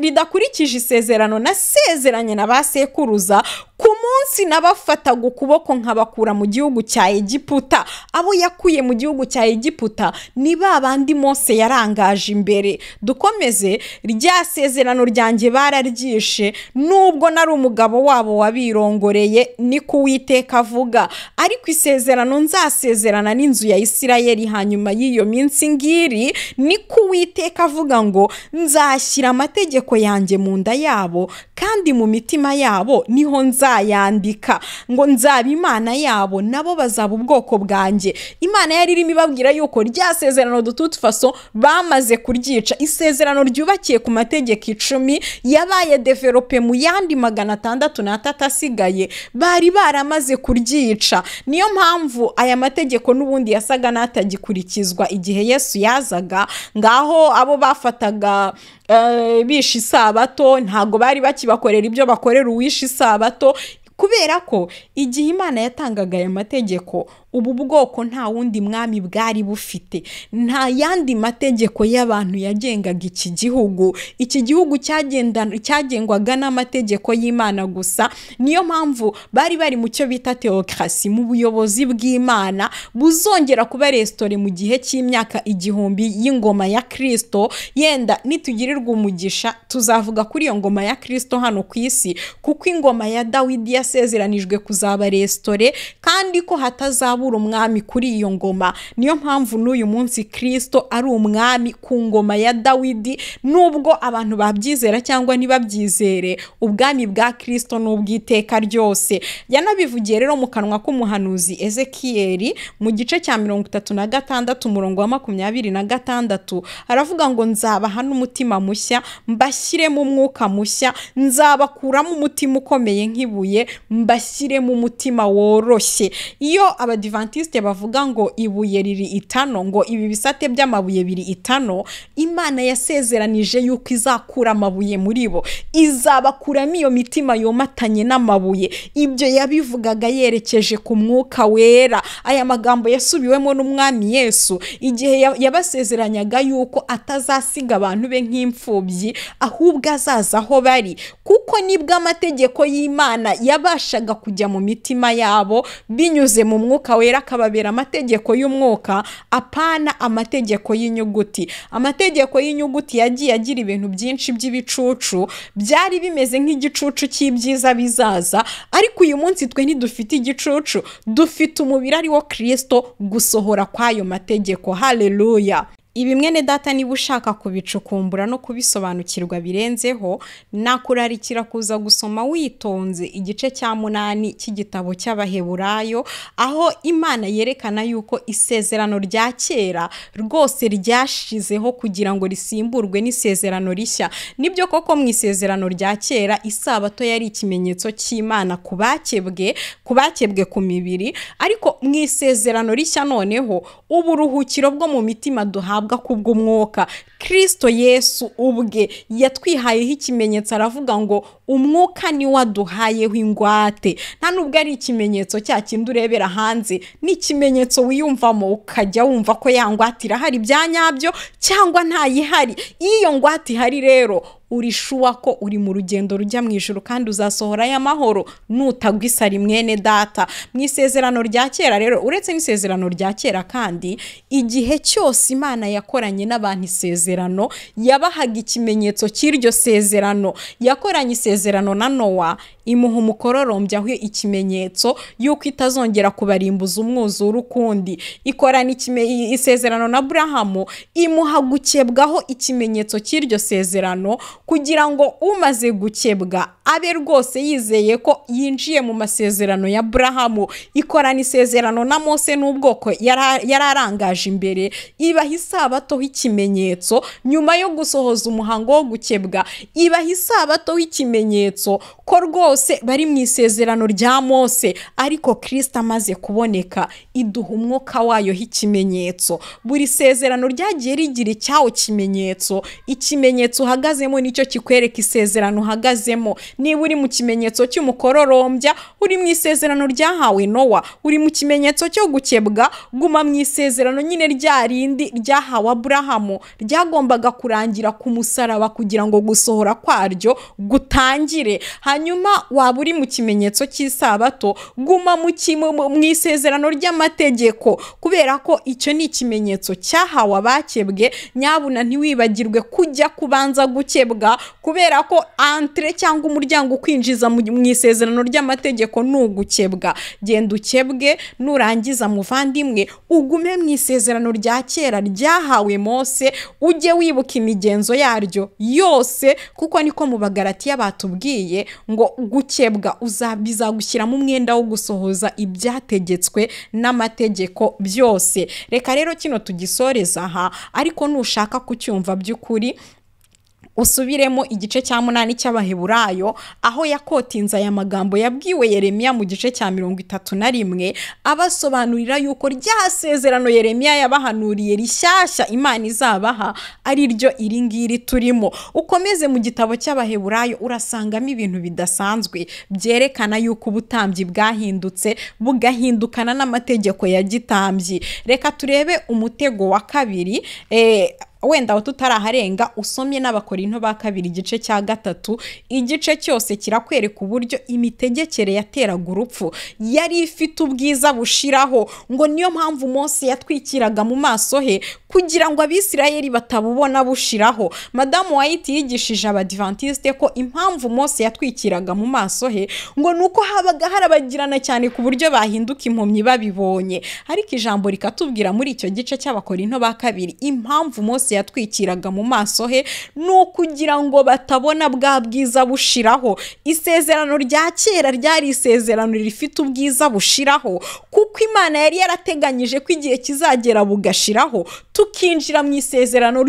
ridakurikije isezerano masezerano nasezeranye na ba sekuruza ku munsi nabafataga ukuboko nkabakura mu gihugu cya egiputa abo yakuye mu gihugu cya egiputa ni ba bandi Mose yarangaje imbere dukomeze rya sezerano ryanjye bararyishe nubwo nari umugabo wabo wabirongoreye ni kuwiteka avuga ariko isezerano nzasezerana n'inzu ya isirayeli hanyuma y'iyo minsi ngiri ni kuwiteka avuga ngo nzashyira amategeko yanjye mu nda yabo kandi mu mitima yabo niho nza bazayandika ngo nzaba imana yabo nabo bazaba ubwoko bwanjye imana yari irimo ibabwira yuko rya sezerano dututu bamaze kuryica isezerano ryubakiye ku mategeko icumi yabaye develope mu yandi magana atandatu n'atatu asigaye bari baramaze kuryica niyo mpamvu aya mategeko n'ubundi yasaga n'atagikurikizwa igihe yesu yazaga ngaho abo bafataga eh, bishe isabato ntago bari bakibakorera ibyo bakorera uwishe isabato kubera ko igihe imana yatangaga aya mategeko ubu bwoko nta wundi mwami bwari bufite nta yandi mategeko y'abantu yagengaga iki gihugu iki gihugu cyagengwaga n'amategeko y'imana gusa niyo mpamvu bari bari mu cyo bita teokirasi mu buyobozi bw'imana buzongera kuba resitore mu gihe cy'imyaka igihumbi y'ingoma ya kirisito yenda nitugirirwa umugisha tuzavuga kuri iyo ngoma ya kirisito hano ku isi kuko ingoma ya dawidi yasezeranijwe kuzaba resitore kandi ko hatazaba abura umwami kuri iyo ngoma niyo mpamvu n'uyu munsi kirisito ari umwami ku ngoma ya dawidi nubwo abantu babyizera cyangwa ntibabyizere ubwami bwa kirisito ni ubw'iteka ryose yanabivugiye rero mu kanwa k'umuhanuzi ezekiyeri mu gice cya mirongo itatu na gatandatu umurongo wa makumyabiri na gatandatu aravuga ngo nzabaha n'umutima mushya mbashyiremo umwuka mushya nzabakuramo umutima ukomeye nk'ibuye mbashyiremo umutima woroshye iyo abadi abadivantisite bavuga ngo ibuye riri itano ngo ibi bisate by'amabuye biri itano imana yasezeranije yuko izakura amabuye muri bo izabakuramo iyo mitima yomatanye n'amabuye ibyo yabivugaga yerekeje ku mwuka wera aya magambo yasubiwemo n'umwami yesu igihe yabasezeranyaga yuko atazasiga abantu be nk'imfubyi ahubwo azaza aho bari kuko nibwo amategeko y'imana yabashaga kujya mu mitima yabo binyuze mu mwuka wera akababera amategeko y'umwuka apana amategeko y'inyuguti amategeko y'inyuguti yagiye agira ibintu byinshi by'ibicucu byari bimeze nk'igicucu cy'ibyiza bizaza ariko uyu munsi twe ntidufite igicucu dufite umubiri ari wo kirisito gusohora kw'ayo mategeko hareruya ibi mwene data niba ushaka kubicukumbura no kubisobanukirwa birenzeho nakurarikira kuza gusoma witonze igice cya munani cy'igitabo cy'abaheburayo aho imana yerekana yuko isezerano rya kera rwose ryashizeho kugira ngo risimburwe n'isezerano rishya nibyo koko mu isezerano rya kera isabato yari ikimenyetso cy'imana ku bakebwe ku bakebwe ku mibiri ariko mu isezerano rishya noneho uburuhukiro bwo mu mitima duhabwa kubw'umwuka kirisito yesu ubwe yatwihayeho ikimenyetso aravuga ngo umwuka niwo aduhayeho ingwate nta nubwo ari ikimenyetso cya kindi urebera hanze ni ikimenyetso wiyumvamo ukajya wumva ko yangwate irahari ibya nyabyo cyangwa ntayihari iyo ngwate ihari rero uri shuwa ko uri mu rugendo rujya mu ijoro kandi uzasohora uzasohorayo amahoro nutagwisa mwene data mu isezerano rya kera rero uretse n'isezerano rya kera kandi igihe cyose imana yakoranye n'abantu isezerano isezerano yabahaga ikimenyetso cy'iryo sezerano yakoranye isezerano na nowa imuha umukororombya ikimenyetso y'uko itazongera kubarimbuza umwuzure ukundi ikorana isezerano na burahamu imuha gukebwaho ikimenyetso cy'iryo sezerano kugira ngo umaze gukebwa abe rwose yizeye ko yinjiye mu masezerano ya burahamu ikorana isezerano na mose n'ubwoko yari imbere ibaha isabato ikimenyetso ikimenyetso nyuma yo gusohoza umuhango wo gukebwa ibaha isabato w'ikimenyetso ko rwose bari mu isezerano rya mose ariko kirisita amaze kuboneka iduha umwuka wayo h'ikimenyetso buri sezerano ryagiye rigira icyawo kimenyetso ikimenyetso uhagazemo nicyo kikwereka isezerano uhagazemo niba uri mu kimenyetso cy'umukororombya uri mu isezerano ryahawe nowa uri mu kimenyetso cyo gukebwa guma mu isezerano nyine rya rindi ryahawe aburahamu rya cyagombaga kurangira ku musaraba kugira ngo gusohora kwaryo gutangire hanyuma waba uri mu kimenyetso cy'isabato guma mu isezerano ry'amategeko kubera ko icyo ni ikimenyetso cyahawe abakebwe nyabuna ntiwibagirwe kujya kubanza gukebwa kubera ko antire cyangwa umuryango ukwinjiza mu isezerano ry'amategeko ni ugukebwa genda ukebwe nurangiza muvandimwe ugume mu isezerano rya kera ryahawe mose ujye wibuka imigenzo yaryo yose kuko niko mu bagaratiya batubwiye ngo gukebwa bizagushyiramo umwenda wo gusohoza ibyategetswe n'amategeko byose reka rero kino tugisoreza aha ariko nushaka kucyumva by'ukuri usubiremo igice cya munani cy'abaheburayo aho yakotinze aya magambo yabwiwe yeremiya mu gice cya mirongo itatu na rimwe abasobanurira yuko rya sezerano yeremiya yabahanuriye rishyashya imana izabaha ari ryo iri ngiri turimo ukomeze mu gitabo cy'abaheburayo urasangamo ibintu bidasanzwe byerekana yuko ubutambyi bwahindutse bugahindukana n'amategeko ya gitambyi reka turebe umutego wa kabiri eh, wenda aho tutaraharenga usomye n'abakorinto ba kabiri igice cya gatatu igice cyose kirakwereka uburyo imitegekere yateraga urupfu yari ifite ubwiza bushiraho ngo niyo mpamvu umunsi yatwikiraga mu maso he kugira ngo Abisirayeli batabubona bushiraho madamu wayiti yigishije abadivantisite ko impamvu umunsi yatwikiraga mu maso he ngo ni uko habaga harabagirana cyane ku buryo bahinduka impumyi babibonye ariko ijambo rikatubwira muri icyo gice cy'abakorinto ba kabiri impamvu umunsi yose yatwikiraga mu maso he ni ukugira ngo batabona bwa bwiza bushiraho isezerano rya kera ryari isezerano rifite ubwiza bushiraho kuko imana yari yarateganyije ko igihe kizagera bugashiraho tukinjira mu isezerano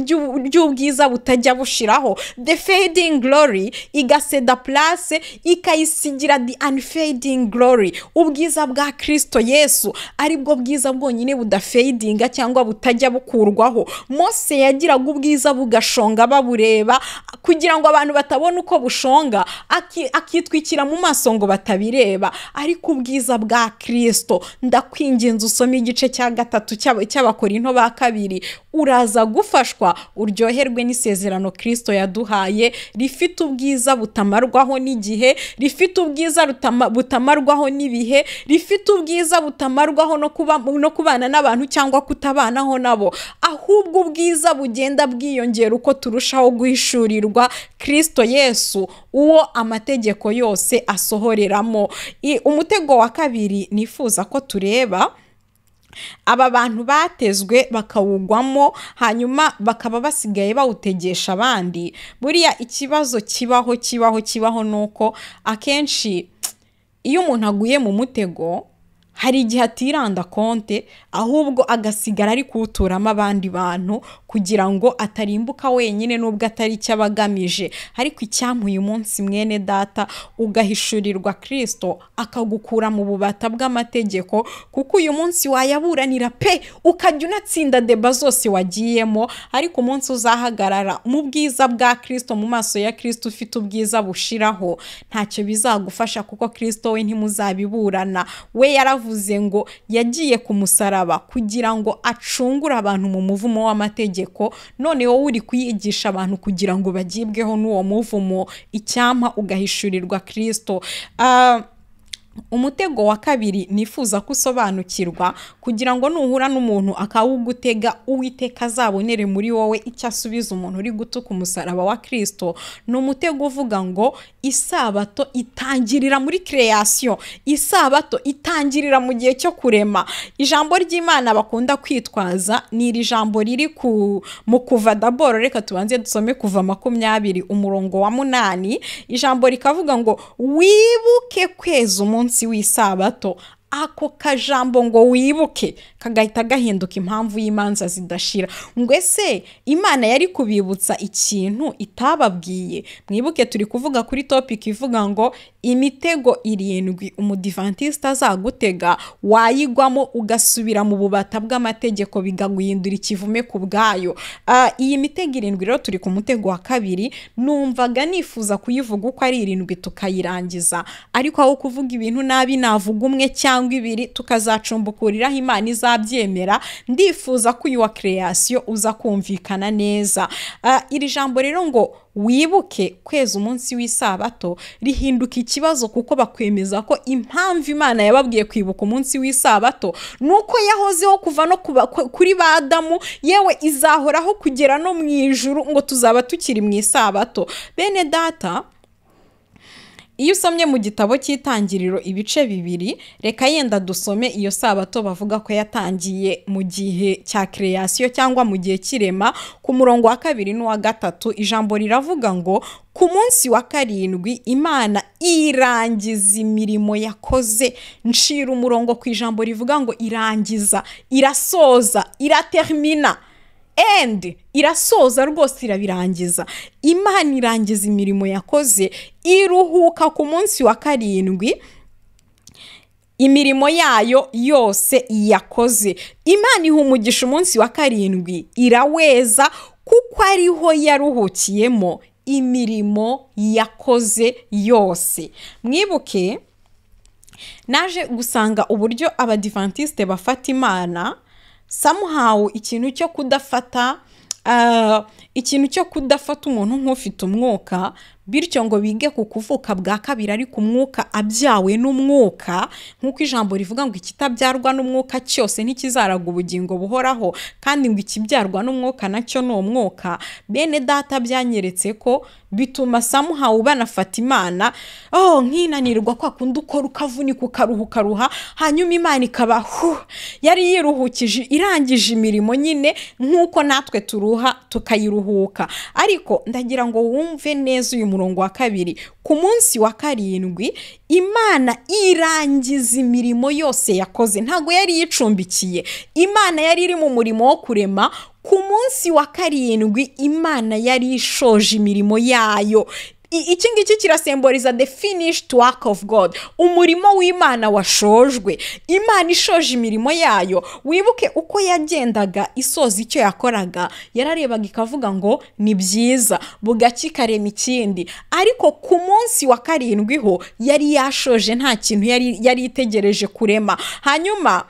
ry'ubwiza butajya bushiraho the fading glory igaseda place ikayisigira the unfading glory ubwiza bwa kirisito yesu aribwo bwiza bwonyine budafadinga cyangwa butajya bukurwaho mose yagiraga ubwiza bugashonga babureba kugira ngo abantu batabona uko bushonga akitwikira mu maso ngo batabireba ariko ubwiza bwa kirisito ndakwinginze usome igice cya gatatu cy'abakorinto ba kabiri kabiri uraza gufashwa uryoherwe n'isezerano kirisito yaduhaye rifite ubwiza butamarwaho n'igihe rifite ubwiza butamarwaho n'ibihe rifite ubwiza butamarwaho no kubana n'abantu cyangwa kutabanaho nabo ahubwo ubwiza bugenda bwiyongera uko turushaho guhishurirwa kirisito yesu uwo amategeko yose asohoreramo umutego wa kabiri nifuza ko tureba aba bantu batezwe bakawugwamo hanyuma bakaba basigaye bawutegesha abandi buriya ikibazo kibaho kibaho kibaho ni uko akenshi iyo umuntu aguye mu mutego hari igihe atiranda konte ahubwo agasigara ari kuwuturamo abandi bantu kugira ngo atarimbuka wenyine n'ubwo atari icyo aba agamije ariko icyamuye umunsi mwene data ugahishurirwa kirisito akagukura mu bubata bw'amategeko kuko uyu munsi wayaburanira pe ukajya unatsinda deba zose wagiyemo ariko umunsi uzahagarara mu bwiza bwa kirisito mu maso ya kirisito ufite ubwiza bushiraho ntacyo bizagufasha kuko kirisito we ntimuzabiburana we yaravuze yavuze ngo yagiye ku musaraba kugira ngo acungure abantu mu muvumo w'amategeko none wowe uri kuyigisha abantu kugira ngo bagibweho n'uwo muvumo icyampa ugahishurirwa kirisito ah, umutego wa kabiri nifuza ko usobanukirwa kugira ngo nuhura n'umuntu akawugutega uwiteka azabonere muri wowe icyo asubiza umuntu uri gutuka umusaraba wa kirisito ni umutego uvuga ngo isabato itangirira muri kireyasiyo isabato itangirira mu gihe cyo kurema ijambo ry'imana bakunda kwitwaza ni iri jambo riri ku mu kuva daboro reka tubanze dusome kuva makumyabiri umurongo wa munani ijambo rikavuga ngo wibuke kweza umuntu munsi w'isabato ako kajambo ngo wibuke kagahita gahinduka impamvu y'imanza zidashira ngo ese imana yari kubibutsa ikintu itababwiye mwibuke turi kuvuga kuri topiki ivuga ngo imitego irindwi umudivantisita azagutega wayigwamo ugasubira mu bubata bw'amategeko bigaguhindura ikivume ku bwayo ah, iyi mitego irindwi rero turi ku mutego wa kabiri numvaga nifuza kuyivuga uko ari irindwi tukayirangiza ariko aho kuvuga ibintu nabi navuga umwe cyangwa ibiri tukazacumbukura Imana iza ntabyemera ndifuza ko uyu wa kereyasiyo uza kumvikana neza ah, iri jambo rero ngo wibuke kweza umunsi w'isabato rihinduka ikibazo kuko bakwemeza ko impamvu imana yababwiye kwibuka umunsi w'isabato ni uko yahozeho kuva no kuri ba damu yewe izahoraho kugera no mu ijuru ngo tuzaba tukiri mu isabato bene data iyo usomye mu gitabo cy'itangiriro ibice bibiri reka yenda dusome iyo sabato bavuga ko yatangiye mu gihe cya kereyasiyo cyangwa mu gihe cy'irema ku murongo wa kabiri n'uwa gatatu ijambo riravuga ngo ku munsi wa karindwi imana irangiza imirimo yakoze nshira umurongo ku ijambo rivuga ngo irangiza irasoza iratermina endi irasoza rwose irabirangiza imana irangiza imirimo yakoze iruhuka ku munsi wa karindwi imirimo yayo yose yakoze imana iha umugisha umunsi wa karindwi iraweza kuko ariho yaruhukiyemo imirimo yakoze yose mwibuke naje gusanga uburyo abadivantisite bafata imana samuhawu ikintu cyo kudafata eh, ikintu cyo kudafata umuntu nk'ufite umwuka bityo ngo bige ku kuvuka bwa kabiri ari ku mwuka abyawe n'umwuka nk'uko ijambo rivuga ngo ikitabyarwa n'umwuka cyose ntikizaraga ubugingo buhoraho kandi ngo ikibyarwa n'umwuka nacyo ni umwuka bene data byanyeretse ko bituma samuha ubanafata imana oh nkinanirwa kwa kundi ukora ukavunika ukaruha ukaruha hanyuma imana ikaba yari yiruhukije irangije imirimo nyine nk'uko natwe turuha tukayiruhuka ariko ndagira ngo wumve neza uyu muntu umurongo wa kabiri ku munsi wa karindwi imana irangiza imirimo yose yakoze ntabwo yari yicumbikiye imana yari iri mu murimo wo kurema ku munsi wa karindwi imana yari ishoje imirimo yayo iki ngiki kirasemboriza the finished work of god umurimo w'imana washojwe imana ishoje imirimo yayo wibuke uko yagendaga isoza icyo yakoraga yararebaga ikavuga ngo ni byiza bugacye ikarema ikindi ariko ku munsi wa karindwi ho yari yashoje nta kintu yari itegereje kurema hanyuma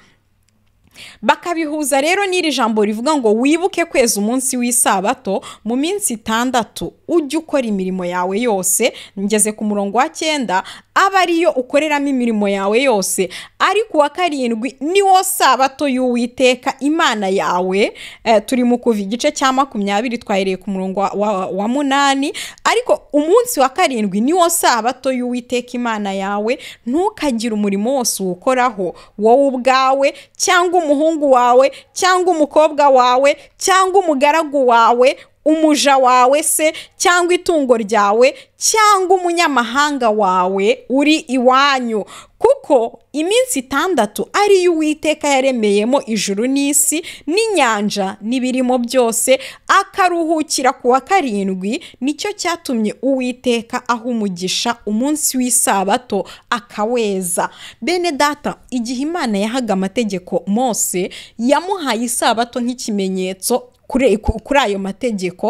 bakabihuza rero n'iri jambo rivuga ngo wibuke kweza umunsi w'isabato mu minsi itandatu ujye ukora imirimo yawe yose ngeze ku murongo wa cyenda aba ariyo ukoreramo imirimo yawe yose ariko uwa karindwi ni wo sabato y'uwiteka imana yawe eh, turi mu kuva igice cya makumyabiri twahereye ku murongo wa munani ariko umunsi wa karindwi ni wo sabato y'uwiteka imana yawe ntukagire umurimo wose uwukoraho wowe ubwawe cyangwa umuhungu wawe cyangwa umukobwa wawe cyangwa umugaragu wawe umuja wawe se cyangwa itungo ryawe cyangwa umunyamahanga wawe uri iwanyu kuko iminsi itandatu ariyo uwiteka yaremeyemo ijuru n'isi n'inyanja n'ibirimo byose akaruhukira ku wa karindwi nicyo cyatumye uwiteka aha umugisha umunsi w'isabato akaweza bene data igihe imana yahaga amategeko mose yamuhaye isabato nk'ikimenyetso kuri ayo mategeko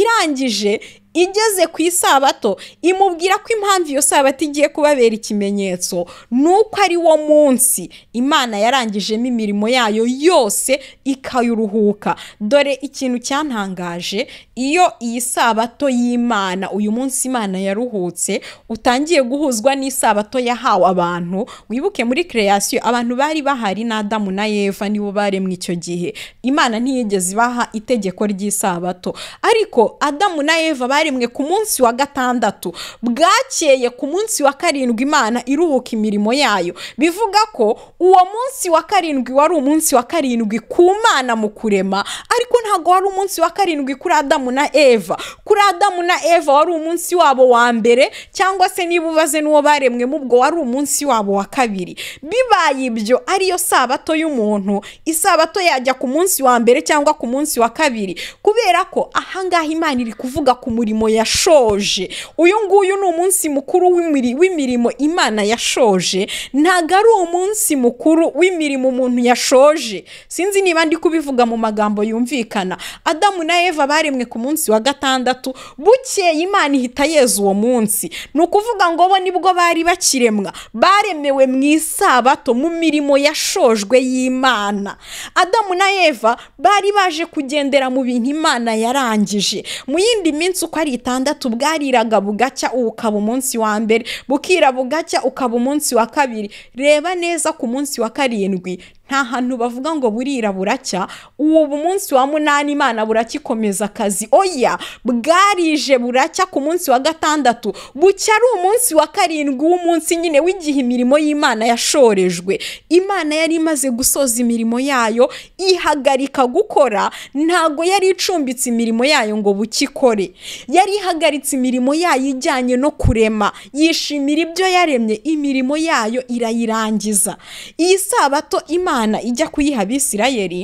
irangije igeze ku isabato imubwira ko impamvu iyo sabato igiye kubabera ikimenyetso ni uko ari wo munsi imana yarangijemo imirimo yayo yose ikayuruhuka dore ikintu cyantangaje iyo iyi sabato y'imana uyu munsi imana yaruhutse utangiye guhuzwa n'isabato yahawe abantu wibuke muri kereyasiyo abantu bari bahari na adamu na yeva nibo baremwe icyo gihe imana ntiyigeze ibaha itegeko ry'isabato ariko adamu na yeva bari bwaremwe ku munsi wa gatandatu bwakeye ku munsi wa karindwi imana iruhuka imirimo yayo bivuga ko uwo munsi wa karindwi wari umunsi wa karindwi ku mana mu kurema ariko ntabwo wari umunsi wa karindwi kuri adamu na eva kuri adamu na eva wari umunsi wabo wa mbere cyangwa se niba ubaze n'uwo baremwemo ubwo wari umunsi wabo wa kabiri bibaye ibyo ariyo sabato y'umuntu isabato yajya ku munsi wa mbere cyangwa ku munsi wa kabiri kubera ko ahangaha imana iri kuvuga ku murimo imirimo yashoje uyu nguyu ni umunsi mukuru w'imirimo imana yashoje ntabwo ari umunsi mukuru w'imirimo umuntu yashoje sinzi niba ndi kubivuga mu magambo yumvikana adamu na eva baremwe ku munsi wa gatandatu bukeye imana ihita yeza uwo munsi ni ukuvuga ngo bo nibwo bari bakiremwa baremewe mu isabato mu mirimo yashojwe y'imana adamu na eva bari baje kugendera mu bintu imana yarangije mu yindi minsi uko hari itandatu bwariraga bugacya ukaba umunsi wa mbere bukira bugacya ukaba umunsi wa kabiri reba neza ku munsi wa karindwi nta hantu bavuga ngo burira buracya ubu munsi wa munani imana burakikomeza akazi oya bwarije buracya ku munsi wa gatandatu bucya ari umunsi wa karindwi w'umunsi nyine w'igihe imirimo y'imana yashorejwe imana yari imaze gusoza imirimo yayo ihagarika gukora ntago yari icumbitse imirimo yayo ngo bukikore yari ihagaritse imirimo yayo ijyanye no kurema yishimira ibyo yaremye imirimo yayo irayirangiza iyi sabato imana imana ijya kuyiha abisirayeli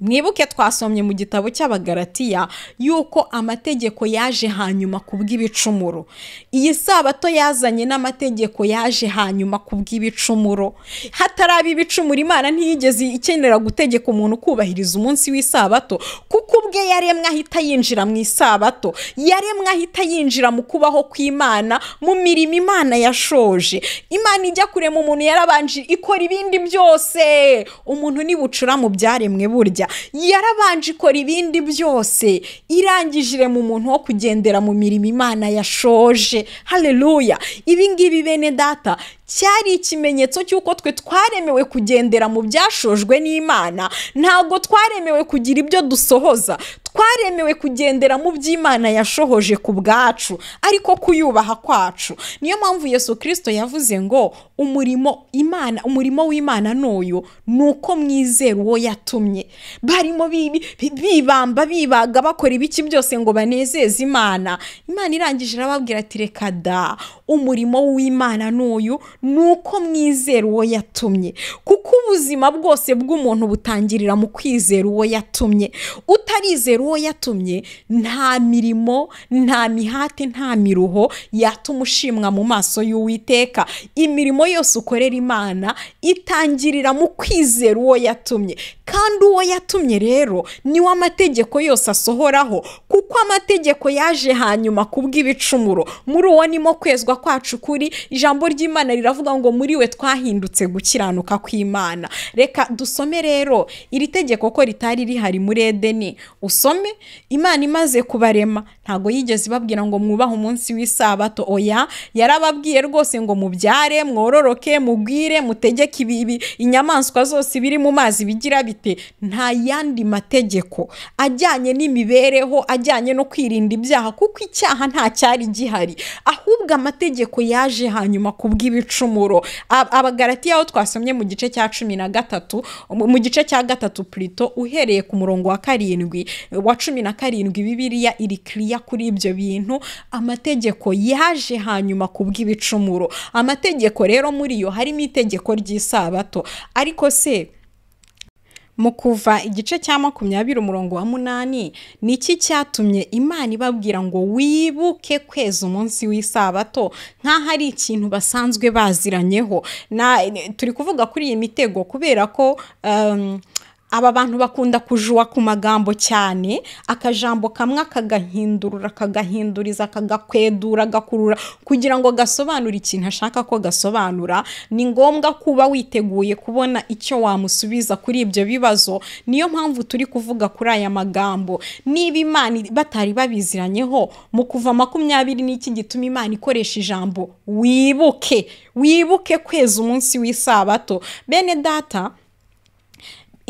mwibuke twasomye mu gitabo cy'abagaratiya yuko amategeko yaje hanyuma ku bw'ibicumuro iyi sabato yazanye n'amategeko yaje hanyuma ku bw'ibicumuro hataraba ibicumuro imana ntiyigeze ikenera gutegeka umuntu kubahiriza umunsi w'isabato kuko ubwe yaremwe ahita yinjira mu isabato yaremwe ahita yinjira mu kubaho kw'imana mu mirimo imana yashoje imana ijya kurema umuntu yarabanje ikora ibindi byose umuntu nibucura mu byaremwe burya kujya yarabanje ikora ibindi byose irangijire mu muntu wo kugendera mu mirimo imana yashoje hareruya ibi bene data cyari ikimenyetso cy'uko twe twaremewe kugendera mu byashojwe n'imana ntabwo twaremewe kugira ibyo dusohoza twaremewe kugendera mu by'imana yashohoje ku bwacu ariko kuyubaha kwacu niyo mpamvu yesu kirisito yavuze ngo umurimo imana umurimo w'imana n'uyu ni uko mwizera uwo yatumye barimo bibamba bibaga bakora ibiki byose ngo banezeze imana imana irangije irababwira ati reka da umurimo w'imana n'uyu ni uko mwizera uwo yatumye kuko ubuzima bwose bw'umuntu butangirira mu kwizera uwo yatumye utarizera uwo yatumye nta mirimo nta mihati nta miruho yatuma ushimwa mu maso y'uwiteka imirimo yose ukorera imana itangirira mu kwizera uwo yatumye kandi uwo yatumye rero niwo amategeko yose asohoraho kuko amategeko yaje hanyuma kubw'ibicumuro muri uwo nimo kwezwa gukiranirwa kwacu ukuri ijambo ry'imana riravuga ngo muri we twahindutse gukiranuka kw'imana reka dusome rero iri tegeko ko ritari rihari muri edeni usome imana imaze kubarema ntabwo yigeze ibabwira ngo mwubahe umunsi w'isabato oya yarababwiye rwose ngo mubyare mwororoke mugwire mutegeke ibibi inyamaswa zose biri mu mazi bigira bite nta yandi mategeko ajyanye n'imibereho ajyanye no kwirinda ibyaha kuko icyaha nta cyari gihari ahubwo amategeko amategeko yaje hanyuma ku bw'ibicumuro abagaratiya aho twasomye mu gice cya cumi na gatatu mu gice cya gatatu purito uhereye ku murongo wa karindwi wa cumi na karindwi bibiriya iri kiriya kuri ibyo bintu amategeko yaje hanyuma ku bw'ibicumuro amategeko rero muri yo harimo itegeko ry'isabato ariko se mu kuva igice cya makumyabiri umurongo wa munani ni iki cyatumye imana ibabwira ngo wibuke kweza umunsi w'isabato nk'aho ari ikintu basanzwe baziranyeho turi kuvuga kuri iyi mitego kubera ko um, aba bantu bakunda kujuwa ku magambo cyane akajambo kamwe akagahindurura akagahinduriza akagakwedura agakurura kugira ngo gasobanure ikintu ashaka ko gasobanura ni ngombwa kuba witeguye kubona icyo wamusubiza kuri ibyo bibazo niyo mpamvu turi kuvuga kuri aya magambo niba imana batari babiziranyeho mu kuva makumyabiri n'iki gituma imana ikoresha ijambo wibuke wibuke kweza umunsi w'isabato bene data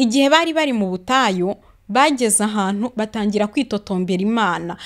igihe bari bari mu butayu bageze ahantu batangira kwitotombera imana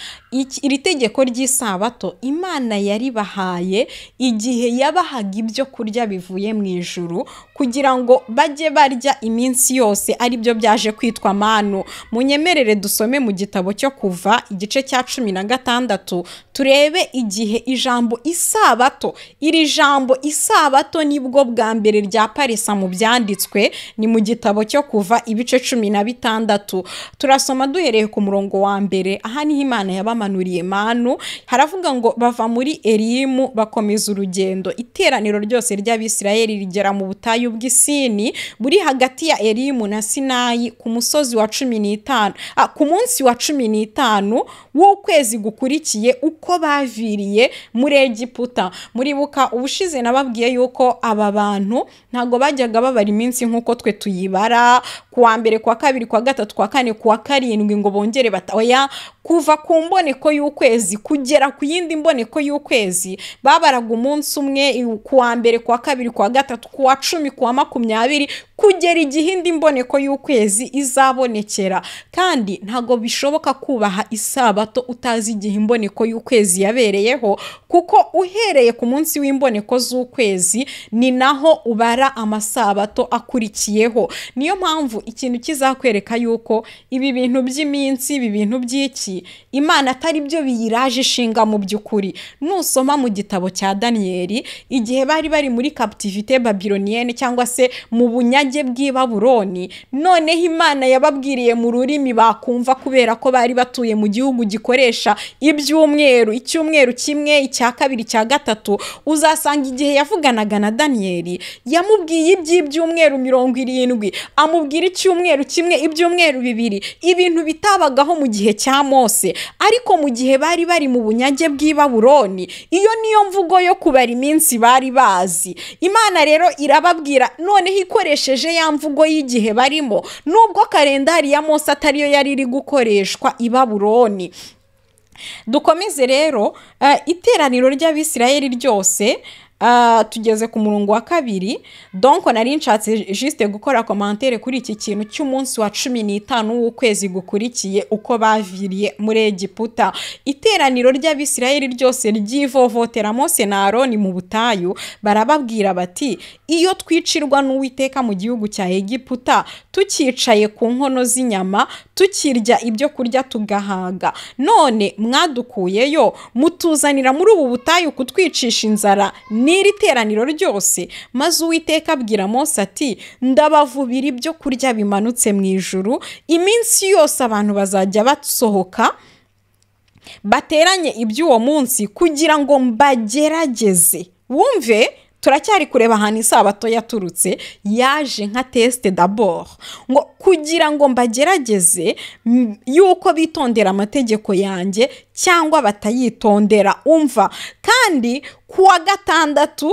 iri tegeko ry'isabato imana yaribahaye igihe yabahaga ibyo kurya bivuye mu ijuru kugira ngo bajye barya iminsi yose ari aribyo byaje kwitwa manu munyemerere dusome mu gitabo cyo kuva igice cya cumi na gatandatu turebe igihe ijambo isabato iri jambo isabato nibwo bwa mbere rya parisa mu byanditswe ni mu gitabo cyo kuva ibice cumi na bitandatu turasoma duhereye ku murongo wa mbere aha niho imana yabamanuriye manu haravuga ngo bava muri erimu bakomeza urugendo iteraniro ryose ry'abisirayeli rigera mu butayu bw'isini buri hagati ya erimu na sinayi ku musozi wa cumi n'itanu ku munsi wa cumi n'itanu w'ukwezi gukurikiye uko baviriye muri egiputa muribuka ubushize nababwiye yuko aba bantu ntabwo bajyaga babara iminsi nk'uko twe tuyibara ku wa mbere kwa kabiri kwa gatatu ku wa kane kane kuwa karindwi ngo bongere batawaya kuva ku mboneko y'ukwezi kugera ku yindi mboneko y'ukwezi babaraga umunsi umwe kuwa mbere kuwa kabiri kuwa gatatu kuwa cumi kuwa makumyabiri kugera igihe indi mboneko y'ukwezi izabonekera kandi ntabwo bishoboka kubaha isabato utazi igihe imboneko y'ukwezi yabereyeho kuko uhereye ku munsi w'imboneko z'ukwezi ni naho ubara amasabato akurikiyeho niyo mpamvu ikintu kizakwereka yuko ibi bintu by'iminsi ibi bintu by'iki imana atari byo biyiraje ishinga mu by'ukuri nusoma mu gitabo cya daniyeli igihe bari bari muri kapitivite babiloniyene cyangwa se mu bunyage bw'i baburoni noneho imana yababwiriye mu rurimi bakumva kubera ko bari batuye mu gihugu gikoresha ibyumweru icyumweru kimwe icya kabiri icya gatatu uzasanga igihe yavuganaga na daniyeli yamubwiye iby'ibyumweru mirongo irindwi amubwira icyumweru kimwe ibyumweru bibiri bibiri ibintu bitabagaho mu gihe cya mose ariko mu gihe bari bari mu bunyage bw'i baburoni iyo niyo mvugo yo kubara iminsi bari bazi imana rero irababwira noneho ikoresheje ya mvugo y'igihe barimo nubwo kalendari ya mose atariyo yari iri gukoreshwa i baburoni dukomeze rero eh, iteraniro ry'abisirayeli ryose Ah, tugeze ku murongo wa kabiri donko nari nshatse jisite gukora komantere kuri iki kintu cy'umunsi wa cumi n'itanu w'ukwezi gukurikiye uko baviriye muri egiputa iteraniro ry'abisirayeli ryose ryivovoteramo senaro ni mu butayu barababwira bati iyo twicirwa n'uwiteka mu gihugu cya egiputa tukicaye ku nkono z'inyama tukirya ibyo kurya tugahaga none mwadukuyeyo mutuzanira muri ubu butayu kutwicisha inzara n'iri teraniro ryose maze uwiteka abwira Mose ati ndabavubira ibyo kurya bimanutse mu ijuru iminsi yose abantu bazajya basohoka bateranye iby'uwo munsi kugira ngo mbagerageze wumve turacyari kureba ahantu isabato yaturutse yaje nka tesite daboro ngo kugira ngo mbagerageze mm, yuko bitondera amategeko yanjye cyangwa batayitondera umva kandi ku wa gatandatu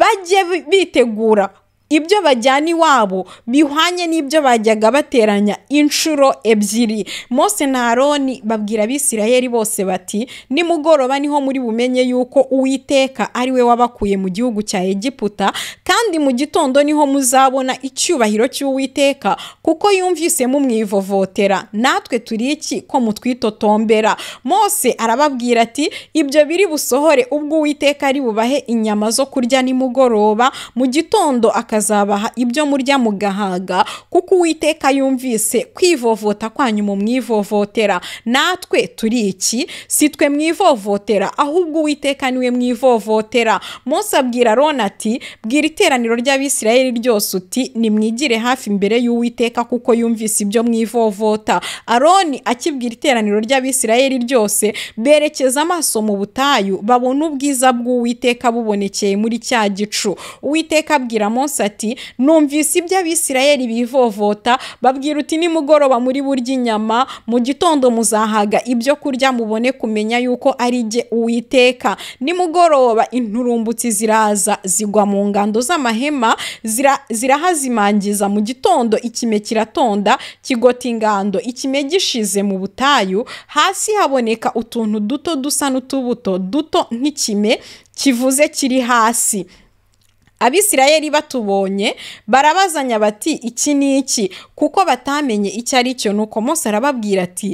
bajye bitegura ibyo bajyana iwabo bihwanye n'ibyo bajyaga bateranya inshuro ebyiri Mose na Aroni babwira abisirayeli bose bati nimugoroba niho muri bumenye yuko uwiteka ari we wabakuye mu gihugu cya egiputa kandi mu gitondo niho muzabona icyubahiro cy'uwiteka kuko yumvise mu mwivovotera natwe turi iki ko mutwitotombera Mose arababwira ati ibyo biri busohore ubwo uwiteka ari bubahe inyama zo kurya nimugoroba mu gitondo akazi akazabaha ibyo murya mugahaga kuko uwiteka yumvise kwivovota kwanyu mu mwivovotera natwe turi iki si twe mwivovotera ahubwo uwiteka niwe mwivovotera munsi abwira rona ati bwira iteraniro ry'abisirayeli ryose uti nimwigire hafi imbere y'uwiteka kuko yumvise ibyo mwivovota aroni akibwira iteraniro ry'abisirayeli ryose berekeza amaso mu butayu babona ubwiza bw'uwiteka bubonekeye muri cya gicu uwiteka abwira munsi ati numvise ibyo abisirayeli bivovota babwira uti nimugoroba muri burya inyama mu gitondo muzahaga ibyo kurya mubone kumenya yuko ari jye uwiteka nimugoroba inturumbutsi ziraza zigwa mu ngando z'amahema zirahazimangiza mu gitondo ikime kiratonda kigota ingando ikime gishize mu butayu hasi haboneka utuntu duto dusa n'utubuto duto nk'ikime kivuze kiri hasi abisirayeli batubonye barabazanya bati iki ni iki kuko batamenye icyo ari cyo nuko mose arababwira ati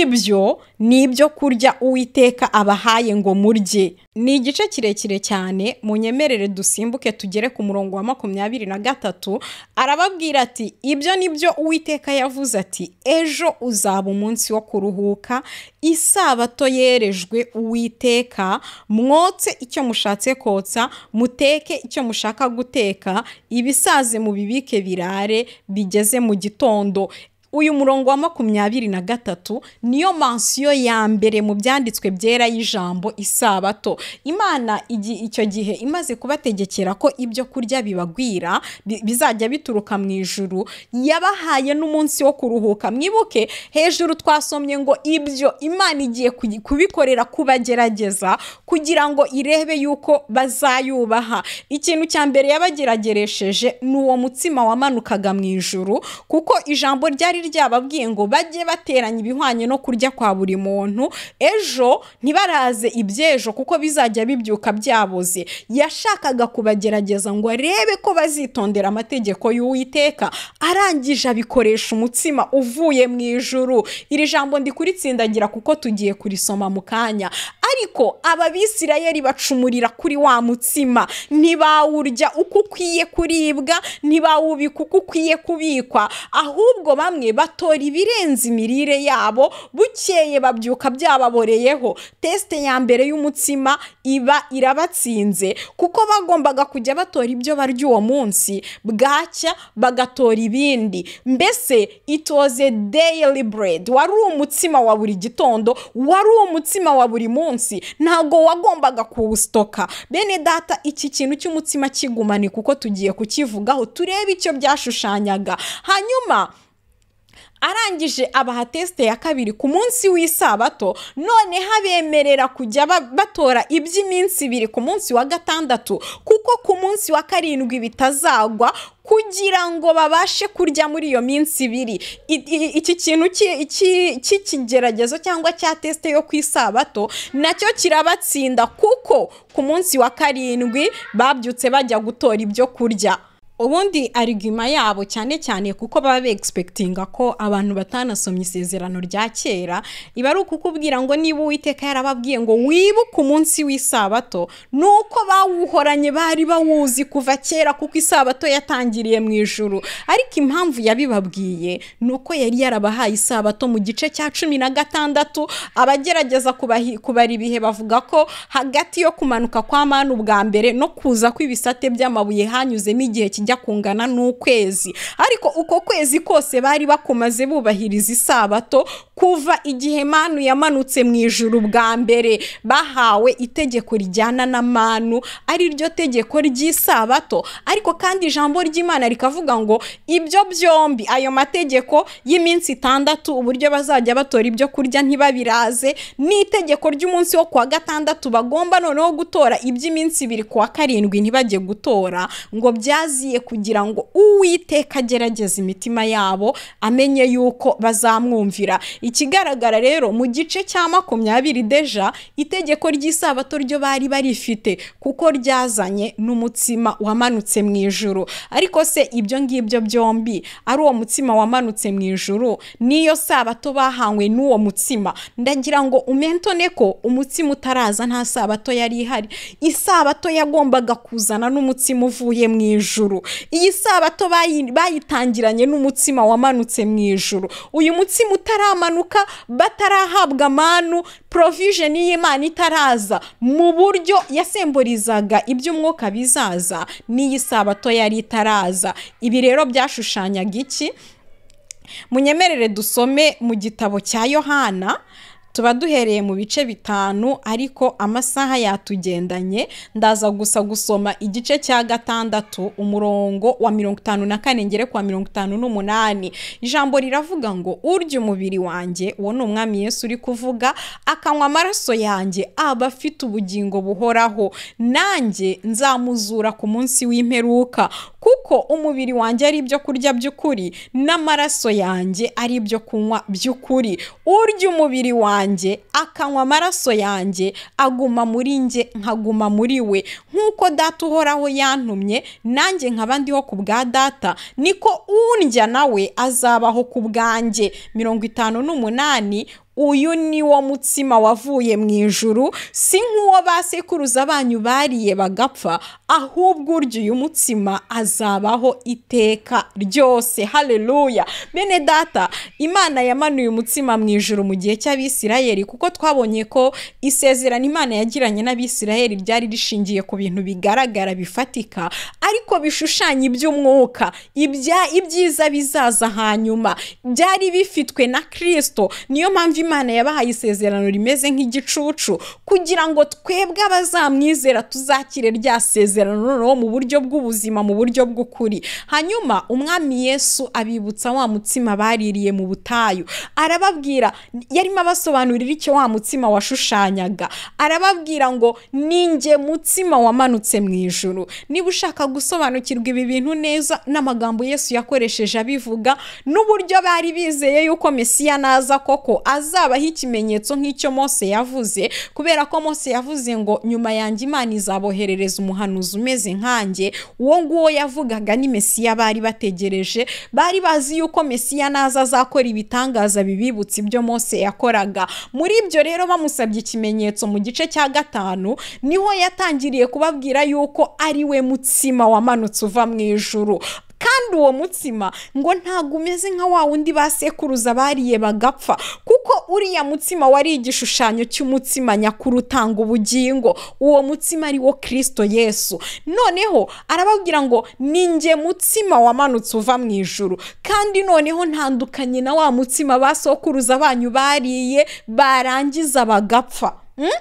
ibyo ni ibyo kurya uwiteka abahaye ngo murye ni igice kirekire cyane munyemerere dusimbuke tugere ku murongo wa makumyabiri na gatatu arababwira ati ibyo ni byo uwiteka yavuze ati ejo uzaba umunsi wo kuruhuka isabato yerejwe uwiteka mwotse icyo mushatse kotsa muteke icyo mushaka guteka ibisaze mu bibike birare bigeze mu gitondo uyu murongo wa makumyabiri na gatatu niyo mansiyo ya mbere mu byanditswe byera y'ijambo isabato imana icyo gihe imaze kubategekera ko ibyo kurya bibagwira bizajya bituruka mu ijuru yabahaye n'umunsi wo kuruhuka mwibuke hejuru twasomye ngo ibyo imana igiye kubikorera kubagerageza kugira ngo irebe yuko bazayubaha ikintu cya mbere yabagerageresheje ni uwo mutsima wamanukaga mu ijuru kuko ijambo ryari ishuri ryababwiye ngo bajye bateranya ibihwanye no kurya kwa buri muntu ejo ntibaraze iby'ejo kuko bizajya bibyuka byaboze yashakaga kubagerageza ngo arebe ko bazitondera amategeko y'uwiteka arangije abikoresha umutsima uvuye mu ijuru iri jambo ndikuritsindagira kuko tugiye kurisoma mu kanya ariko ababisirayeri bacumurira kuri wa mutsima ntibawurya uko ukwiye kuribwa ntibawubika uko ukwiye kubikwa ahubwo bamwe batora ibirenze imirire yabo bukeye babyuka byababoreyeho tesite ya mbere y'umutsima iba irabatsinze kuko bagombaga kujya batora ibyo barya uwo munsi bwacya bagatora ibindi mbese itoze dayili buredi wari umutsima wa buri gitondo wari umutsima wa buri munsi ntabwo wagombaga kuwusitoka bene data iki kintu cy'umutsima kigumane kuko tugiye kukivugaho turebe icyo byashushanyaga hanyuma arangije abaha tesite ya kabiri ku munsi w'isabato noneho abemerera kujya batora iby'iminsi ibiri ku munsi wa gatandatu kuko ku munsi wa karindwi bitazagwa kugira ngo babashe kurya muri iyo minsi ibiri iki kintu cy'ikigeragezo cyangwa cya tesite yo ku isabato nacyo kirabatsinda kuko ku munsi wa karindwi babyutse bajya gutora ibyo kurya ubundi arigima yabo cyane cyane kuko baba begispektinga ko abantu batanasomye isezerano rya kera iba ari ukukubwira ngo niba uwiteka yarababwiye ngo wibuke umunsi w'isabato nuko bawuhoranye bari bawuzi kuva kera kuko isabato yatangiriye mu ijuru ariko impamvu yabibabwiye ni uko yari yarabahaye isabato mu gice cya cumi na gatandatu abagerageza kubara ibihe bavuga ko hagati yo kumanuka kwa manu ubwa mbere no kuza kw'ibisate by'amabuye hanyuzemo igihe kijya kujya kungana n'ukwezi ariko uko kwezi kose bari bakomaze bubahiriza isabato kuva igihe manu yamanutse mu ijuru bwa mbere bahawe itegeko rijyana na manu ari ryo tegeko ry'isabato ariko kandi ijambo ry'imana rikavuga ngo ibyo byombi ayo mategeko y'iminsi itandatu uburyo bazajya batora ibyo kurya ntibabiraze n'itegeko ry'umunsi wo kuwa gatandatu bagomba noneho gutora iby'iminsi ibiri kuwa karindwi ntibajye gutora ngo byaziye kugira ngo uwiteka agerageze imitima yabo amenye yuko bazamwumvira ikigaragara rero mu gice cya makumyabiri deja itegeko ry'isabato ryo bari barifite kuko ryazanye n'umutsima wamanutse mu ijoro ariko se ibyo ngibyo byombi ari uwo mutsima wamanutse mu ijoro niyo sabato bahanywe n'uwo mutsima ndagira ngo umentone ko umutsima utaraza nta sabato yari ihari isabato yagombaga kuzana n'umutsima uvuye mu ijoro iyi sabato bayitangiranye n'umutsima wamanutse mu ijuru uyu mutsima utaramanuka batarahabwa manu porovijeni y'imana itaraza mu buryo yasemburizaga iby'umwuka bizaza n'iyi sabato yari itaraza ibi rero byashushanyaga iki munyemerere dusome mu gitabo cya yohana tuba duhereye mu bice bitanu ariko amasaha yatugendanye ndaza gusa gusoma igice cya gatandatu umurongo wa mirongo itanu na kane ngere kwa mirongo itanu n'umunani ijambo riravuga ngo urya umubiri wanjye uwo ni umwami Yesu uri kuvuga akanywa amaraso yanjye aba afite ubugingo buhoraho nanjye nzamuzura ku munsi w'imperuka kuko umubiri wanjye ari ibyo kurya by'ukuri n'amaraso yanjye ari ibyo kunywa by'ukuri urya umubiri wanjye akanywa amaraso yanjye aguma muri njye nkaguma muri we nk'uko data uhoraho yantumye nanjye nkaba ndiho ku bwa data niko undya nawe azabaho ku bwanjye mirongo itanu n'umunani uyu ni wo mutsima wavuye mu ijuru si nk'uwo sekuruza banyu bariye bagapfa ahubwo urya uyu mutsima azabaho iteka ryose hareruya bene data imana yamanuye umutsima mu ijuru mu gihe cy'abisirayeli kuko twabonye ko isezerano imana yagiranye n'abisirayeli ryari rishingiye ku bintu bigaragara bifatika ariko bishushanya iby'umwuka ibya ibyiza bizaza hanyuma byari bifitwe na kirisito niyo mpamvu imana yabahaye isezerano rimeze nk'igicucu kugira ngo twebwe abazamwizera tuzakire rya sezerano noneho mu buryo bw'ubuzima mu buryo bw'ukuri hanyuma umwami yesu abibutsa wa mutsima baririye mu butayu arababwira yarimo abasobanurira icyo wa mutsima washushanyaga arababwira ngo ninjye mutsima wamanutse mu ijoro niba ushaka gusobanukirwa ibi bintu neza n'amagambo yesu yakoresheje abivuga n'uburyo bari bizeye yuko mesiya naza koko aza hazabaho ikimenyetso nk'icyo Mose yavuze kubera ko Mose yavuze ngo nyuma yanjye imana izaboherereza umuhanuzi umeze nkanjye uwo nguwo yavugaga ni mesiya bari bategereje bari bazi yuko mesiya naza azakora ibitangaza bibibutse ibyo Mose yakoraga muri ibyo rero bamusabye ikimenyetso mu gice cya gatanu niho yatangiriye kubabwira yuko ari we mutsima wamanutse uva mu ijuru kandi uwo mutsima ngo ntabwo umeze nka wa wundi basekuruza bariye bagapfa kuko uriya mutsima wari igishushanyo cy'umutsima nyakurutanga ubugingo uwo mutsima ari wo kirisito yesu noneho arababwira ngo ninjye mutsima wamanutse uva mu ijuru kandi noneho ntandukanye na wa mutsima ba sokuruza banyu bariye barangiza bagapfa hmm?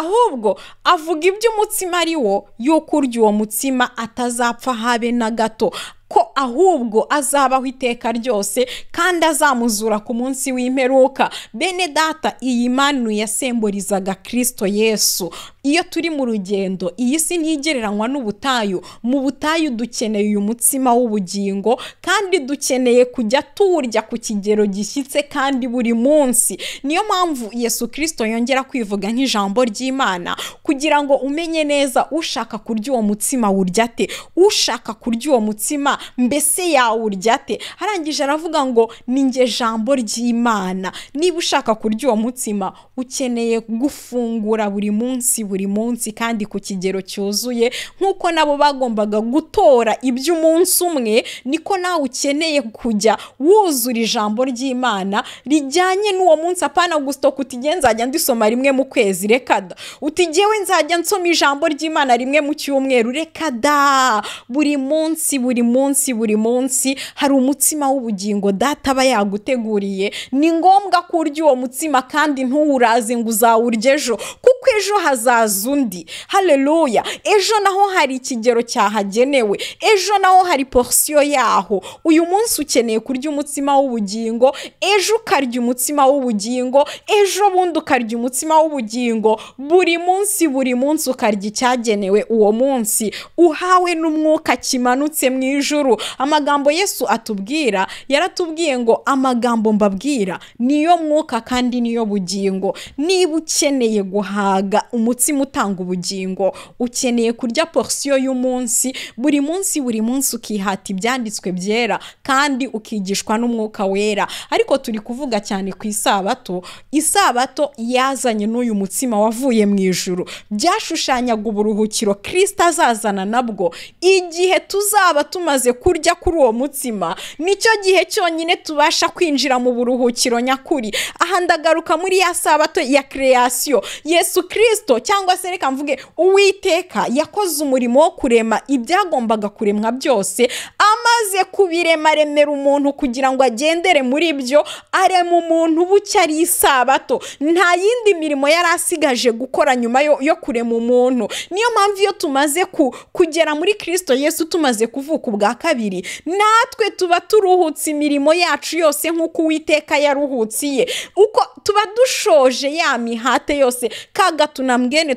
ahubwo avuga iby'umutsima ari wo y'uko urya uwo mutsima atazapfa habe na gato ko ahubwo azabaho iteka ryose kandi azamuzura ku munsi w'imperuka bene data iyi manu yasemburizaga kirisito yesu iyo turi mu rugendo iyi si ntigereranywa n'ubutayu mu butayu dukeneye uyu mutsima w'ubugingo kandi dukeneye kujya turya ku kigero gishyitse kandi buri munsi niyo mpamvu yesu kirisito yongera kwivuga nk'ijambo ry'imana kugira ngo umenye neza ushaka kurya uwo mutsima wurya ate ushaka kurya uwo mutsima mbese yawurya ate arangije aravuga ngo ninjye jambo ry'imana niba ushaka kurya uwo mutsima ukeneye gufungura buri munsi buri buri munsi kandi ku kigero cyuzuye nk'uko nabo bagombaga gutora iby'umunsi umwe niko nawe ukeneye kujya wuzura ijambo ry'imana rijyanye n'uwo munsi apana gusitoka utigiye nzajya ndisoma rimwe mu kwezi reka da utigiyewe nzajya nsoma ijambo ry'imana rimwe mu cyumweru reka da buri munsi buri munsi buri munsi hari umutsima w'ubugingo data aba yaguteguriye ni ngombwa ko urya uwo mutsima kandi ntuwuraze ngo uzawurya ejo kuko ejo haza guhimbaza undi hareruya ejo naho hari ikigero cyahagenewe ejo naho hari porosiyo yaho uyu munsi ukeneye kurya umutsima w'ubugingo ejo ukarya umutsima w'ubugingo ejo bundi ukarya umutsima w'ubugingo buri munsi buri munsi ukarya icyagenewe uwo munsi uhawe n'umwuka kimanutse mu ijuru amagambo yesu atubwira yaratubwiye ngo amagambo mbabwira niyo mwuka kandi niyo bugingo niba ukeneye guhaga umutsima umutsima utanga ubugingo ukeneye kurya porosiyo y'umunsi buri munsi buri munsi ukihata ibyanditswe byera kandi ukigishwa n'umwuka wera ariko turi kuvuga cyane ku isabato isabato yazanye n'uyu mutsima wavuye mu ijuru byashushanyaga uburuhukiro kirisita azazana nabwo igihe tuzaba tumaze kurya kuri uwo mutsima nicyo gihe cyonyine tubasha kwinjira mu buruhukiro nyakuri aha ndagaruka muri ya sabato ya kereyasiyo yesu kirisito cyangwa cyangwa se reka mvuge uwiteka yakoze umurimo wo kurema ibyagombaga kuremwa byose amaze kubirema aremera umuntu kugira ngo agendere muri byo arema umuntu bucya ari isabato nta yindi mirimo yari asigaje gukora nyuma yo kurema umuntu niyo mpamvu iyo tumaze kugera muri kirisito yesu tumaze kuvuka ubwa kabiri natwe tuba turuhutse imirimo yacu yose nk'uko uwiteka yaruhutsiye uko tuba dushoje ya mihate yose ka gatunambwe nyine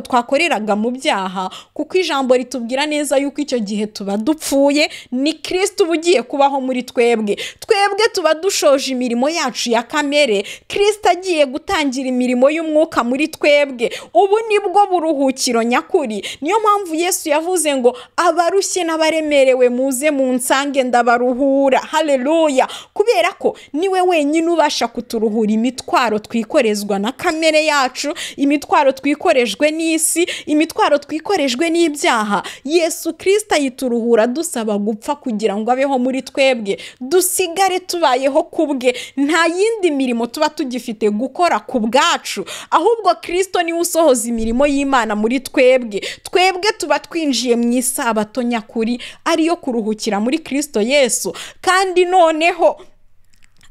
twakoreraga mu byaha kuko ijambo ritubwira neza yuko icyo gihe tuba dupfuye ni kirisiti uba ugiye kubaho muri twebwe twebwe tuba dushoje imirimo yacu ya kamere kirisiti agiye gutangira imirimo y'umwuka muri twebwe ubu nibwo buruhukiro nyakuri niyo mpamvu yesu yavuze ngo abarushye n'abaremerewe muze mu nsange ndabaruhura hareruya kubera ko niwe wenyine ubasha kuturuhura imitwaro twikorezwa na kamere yacu imitwaro twikorezwa twikorejwe n'isi imitwaro twikorejwe n'ibyaha yesu kirisita yituruhura dusaba gupfa kugira ngo abeho muri twebwe dusigare tubayeho ku bwe nta yindi mirimo tuba tugifite gukora ku bwacu ahubwo kirisito niwe usohoza imirimo y'imana muri twebwe twebwe tuba twinjiye mu isabato nyakuri ariyo kuruhukira muri kirisito yesu kandi noneho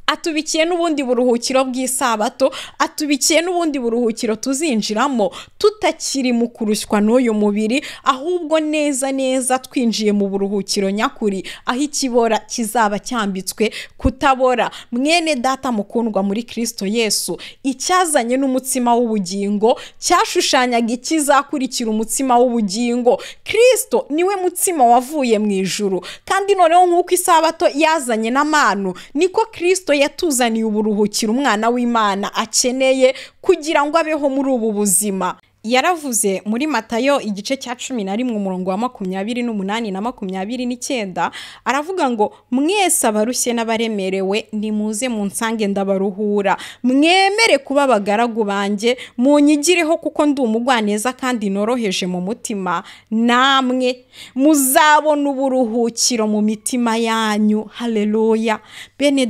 atubikiye n'ubundi buruhukiro bw'isabato atubikiye n'ubundi buruhukiro tuzinjiramo tutakiri mu kurushywa n'uyu mubiri ahubwo neza neza twinjiye mu buruhukiro nyakuri aho ikibora kizaba cyambitswe kutabora mwene data mukundwa muri kirisito yesu icyazanye n'umutsima w'ubugingo cyashushanyaga ikizakurikira umutsima w'ubugingo kirisito niwe mutsima wavuye mu ijuru kandi noneho nk'uko isabato yazanye n'amanu niko kirisito yatuzaniye uburuhukiro umwana w'imana akeneye kugira ngo abeho muri ubu buzima yaravuze muri matayo igice cya cumi na rimwe umurongo wa makumyabiri n'umunani na makumyabiri n'icyenda aravuga ngo mwese abarushye n'abaremerewe nimuze mu nsange ndabaruhura mwemere kuba abagaragu banjye munyigireho kuko ndi umugwaneza kandi noroheje mu mutima namwe muzabona uburuhukiro mu mitima yanyu hareruya bene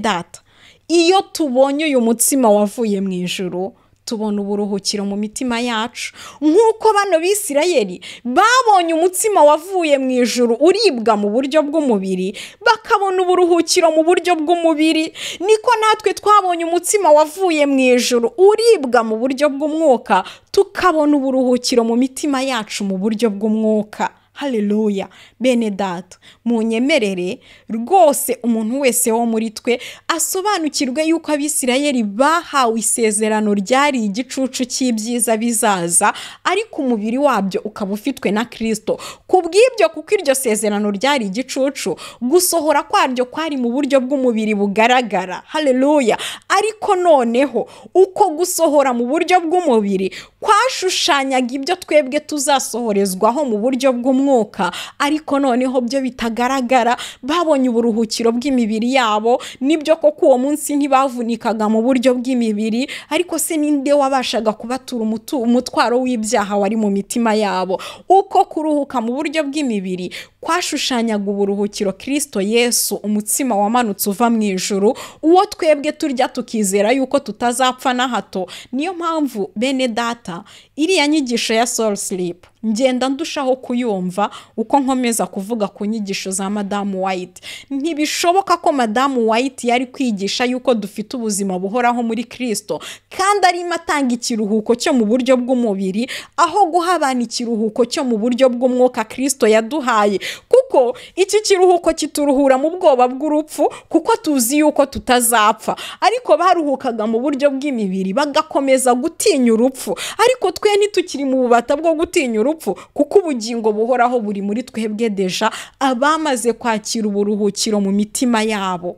iyo tubonye uyu mutsima wavuye mu ijoro tubona uburuhukiro mu mitima yacu nk'uko bano bisirayeri babonye umutsima wavuye mu ijuru uribwa mu buryo bw'umubiri bakabona uburuhukiro mu buryo bw'umubiri niko natwe twabonye umutsima wavuye mu ijuru uribwa mu buryo bw'umwuka tukabona uburuhukiro mu mitima yacu mu buryo bw'umwuka hareruya bene data mu nyemerere rwose umuntu wese wo muri twe asobanukirwe yuko abisirayeli bahawe isezerano ryari igicucu cy'ibyiza bizaza ariko umubiri wabyo ukaba ufitwe na kirisito ku bw'ibyo kuko iryo sezerano ryari igicucu gusohora kwaryo kwari mu buryo bw'umubiri bugaragara hareruya ariko noneho uko gusohora mu buryo bw'umubiri kwashushanyaga ibyo twebwe tuzasohorezwaho mu buryo bw'umwuka ariko ariko noneho byo bitagaragara babonye uburuhukiro bw'imibiri yabo nibyo koko uwo munsi ntibavunikaga mu buryo bw'imibiri ariko se ninde wabashaga kubatura umutwaro w'ibyaha wari mu mitima yabo uko kuruhuka mu buryo bw'imibiri kwashushanyaga uburuhukiro kirisito yesu umutsima wamanutse uva mu ijuru uwo twebwe turya tukizera yuko tutazapfa na hato niyo mpamvu bene data iriya nyigisho ya soro silipu ngenda ndushaho kuyumva uko nkomeza kuvuga ku nyigisho za madamu wayiti ntibishoboka ko madamu wayiti yari kwigisha yuko dufite ubuzima buhoraho muri kirisito kandi arimo atanga ikiruhuko cyo mu buryo bw'umubiri aho guha abantu ikiruhuko cyo mu buryo bw'umwuka kirisito yaduhaye kuko iki kiruhuko kituruhura mu bwoba bw'urupfu kuko tuzi yuko tutazapfa ariko baruhukaga mu buryo bw'imibiri bagakomeza gutinya urupfu ariko twe ntitukiri mu bubata bwo gutinya urupfu kuko ubugingo buhoraho buri muri twebwe deja abamaze kwakira uburuhukiro mu mitima yabo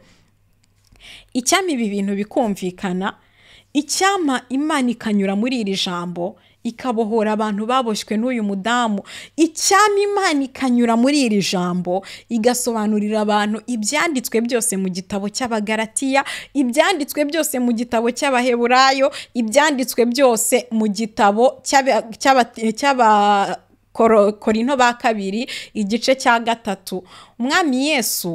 Icyami ibi bintu bikumvikana icyama imana ikanyura muri iri jambo ikabohora abantu baboshywe n'uyu mudamu icyami imana ikanyura muri iri jambo igasobanurira abantu ibyanditswe byose mu gitabo cy'abagaratiya ibyanditswe byose mu gitabo cy'abaheburayo ibyanditswe byose mu gitabo cy'aba korino ba kabiri igice cya gatatu umwami yesu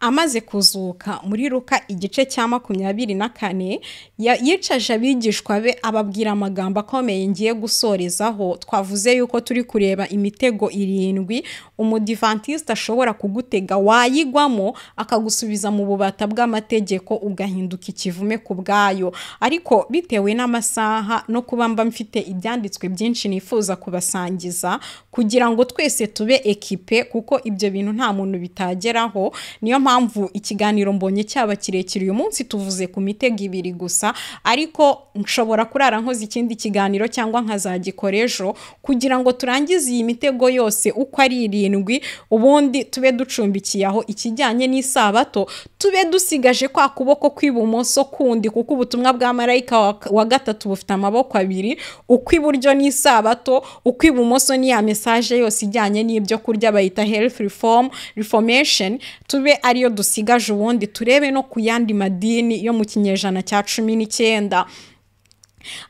amaze kuzuka muri ruka igice cya makumyabiri na kane yicaje abigishwa be ababwira amagambo akomeye ngiye gusorezaho twavuze yuko turi kureba imitego irindwi umudivantisite ashobora kugutega wayigwamo akagusubiza mu bubata bw'amategeko ugahinduka ikivume ku bwayo ariko bitewe n'amasaha no kuba mba mfite ibyanditswe byinshi nifuza kubasangiza kugira ngo twese tube ekipe kuko ibyo bintu nta muntu bitageraho niyo mpamvu mpamvu ikiganiro mbonye cyaba kirekire uyu munsi tuvuze ku mitego ibiri gusa ariko nshobora kurara nkoze ikindi kiganiro cyangwa nkazagikora ejo kugira ngo turangize iyi mitego yose uko ari irindwi ubundi tube ducumbikiye aho ikijyanye n'isabato tube dusigaje kwa kuboko kw'ibumoso kundi kuko ubutumwa bwa marayika wa gatatu bufite amaboko abiri ukw'iburyo ni isabato ukw'ibumoso ni ya mesaje yose ijyanye n'ibyo kurya bayita health reform reformation tube ari ariyo dusigaje ubundi turebe no ku yandi madini yo mu kinyejana cya cumi n'icyenda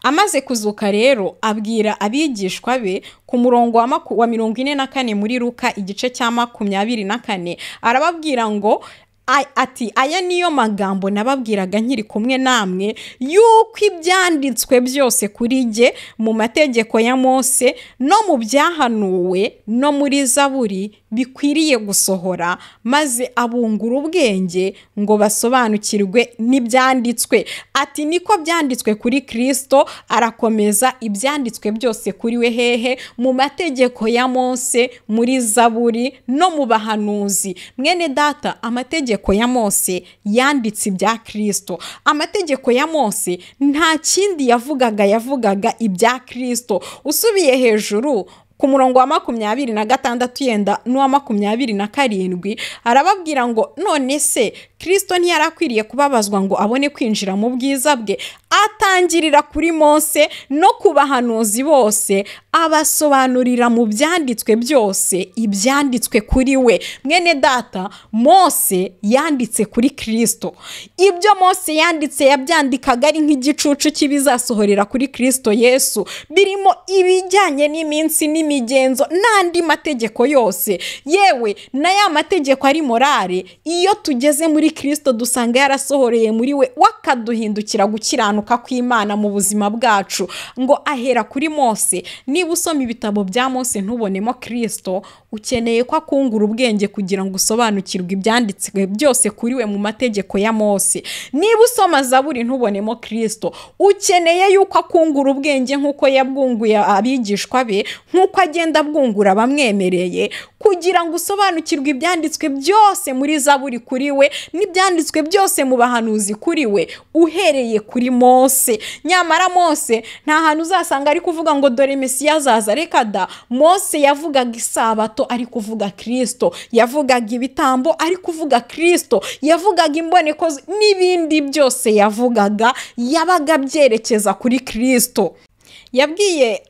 amaze kuzuka rero abwira abigishwa be ku murongo wa mirongo ine na kane muri ruka igice cya makumyabiri na kane arababwira ngo ati aya niyo magambo nababwiraga nkiri kumwe namwe yuko ibyanditswe byose kuri jye mu mategeko ya mose no mu byahanuwe no muri zaburi bikwiriye gusohora maze abungura ubwenge ngo basobanukirwe n'ibyanditswe ati niko byanditswe kuri kirisito arakomeza ibyanditswe byose kuri we hehe mu mategeko ya Mose muri zaburi no mu bahanuzi mwene data amategeko ya Mose yanditse ibya kirisito amategeko ya Mose nta kindi yavugaga yavugaga ibya kirisito usubiye hejuru ku murongo wa makumyabiri na gatandatu yenda n'uwa makumyabiri na karindwi arababwira ngo none se kirisito ntiyari akwiriye kubabazwa ngo abone kwinjira mu bwiza bwe atangirira kuri Mose no ku bahanuzi bose abasobanurira mu byanditswe byose ibyanditswe kuri we mwene data Mose yanditse kuri kirisito ibyo Mose yanditse yabyandikaga ari nk'igicucu kibizasohorera kuri kirisito yesu birimo ibijyanye n'iminsi n'imigenzo n'andi mategeko yose yewe na ya mategeko ari morale iyo tugeze muri kristo dusanga yarasohoreye muri we wakaduhindukira gukiranuka kw'imana mu buzima bwacu ngo ahera kuri mose niba usoma ibitabo bya mose ntubonemo kristo ukeneye ko akungura ubwenge kugira ngo usobanukirwe ibyanditswe byose kuri we mu mategeko ya mose niba usoma zaburi ntubonemo kristo ukeneye yuko akungura ubwenge nk'uko yabwunguye abigishwa be nk'uko agenda abwungura abamwemereye kugira ngo usobanukirwe ibyanditswe byose muri zaburi kuri we n'ibyanditswe byose mu bahanuzi kuri we uhereye kuri mose nyamara mose nta hantu uzasanga ari kuvuga ngo dore mesiya azaza reka da mose yavugaga isabato ari kuvuga kirisito yavugaga ibitambo ari kuvuga kirisito yavugaga imboneko n'ibindi byose yavugaga yabaga byerekeza kuri kirisito yabwiye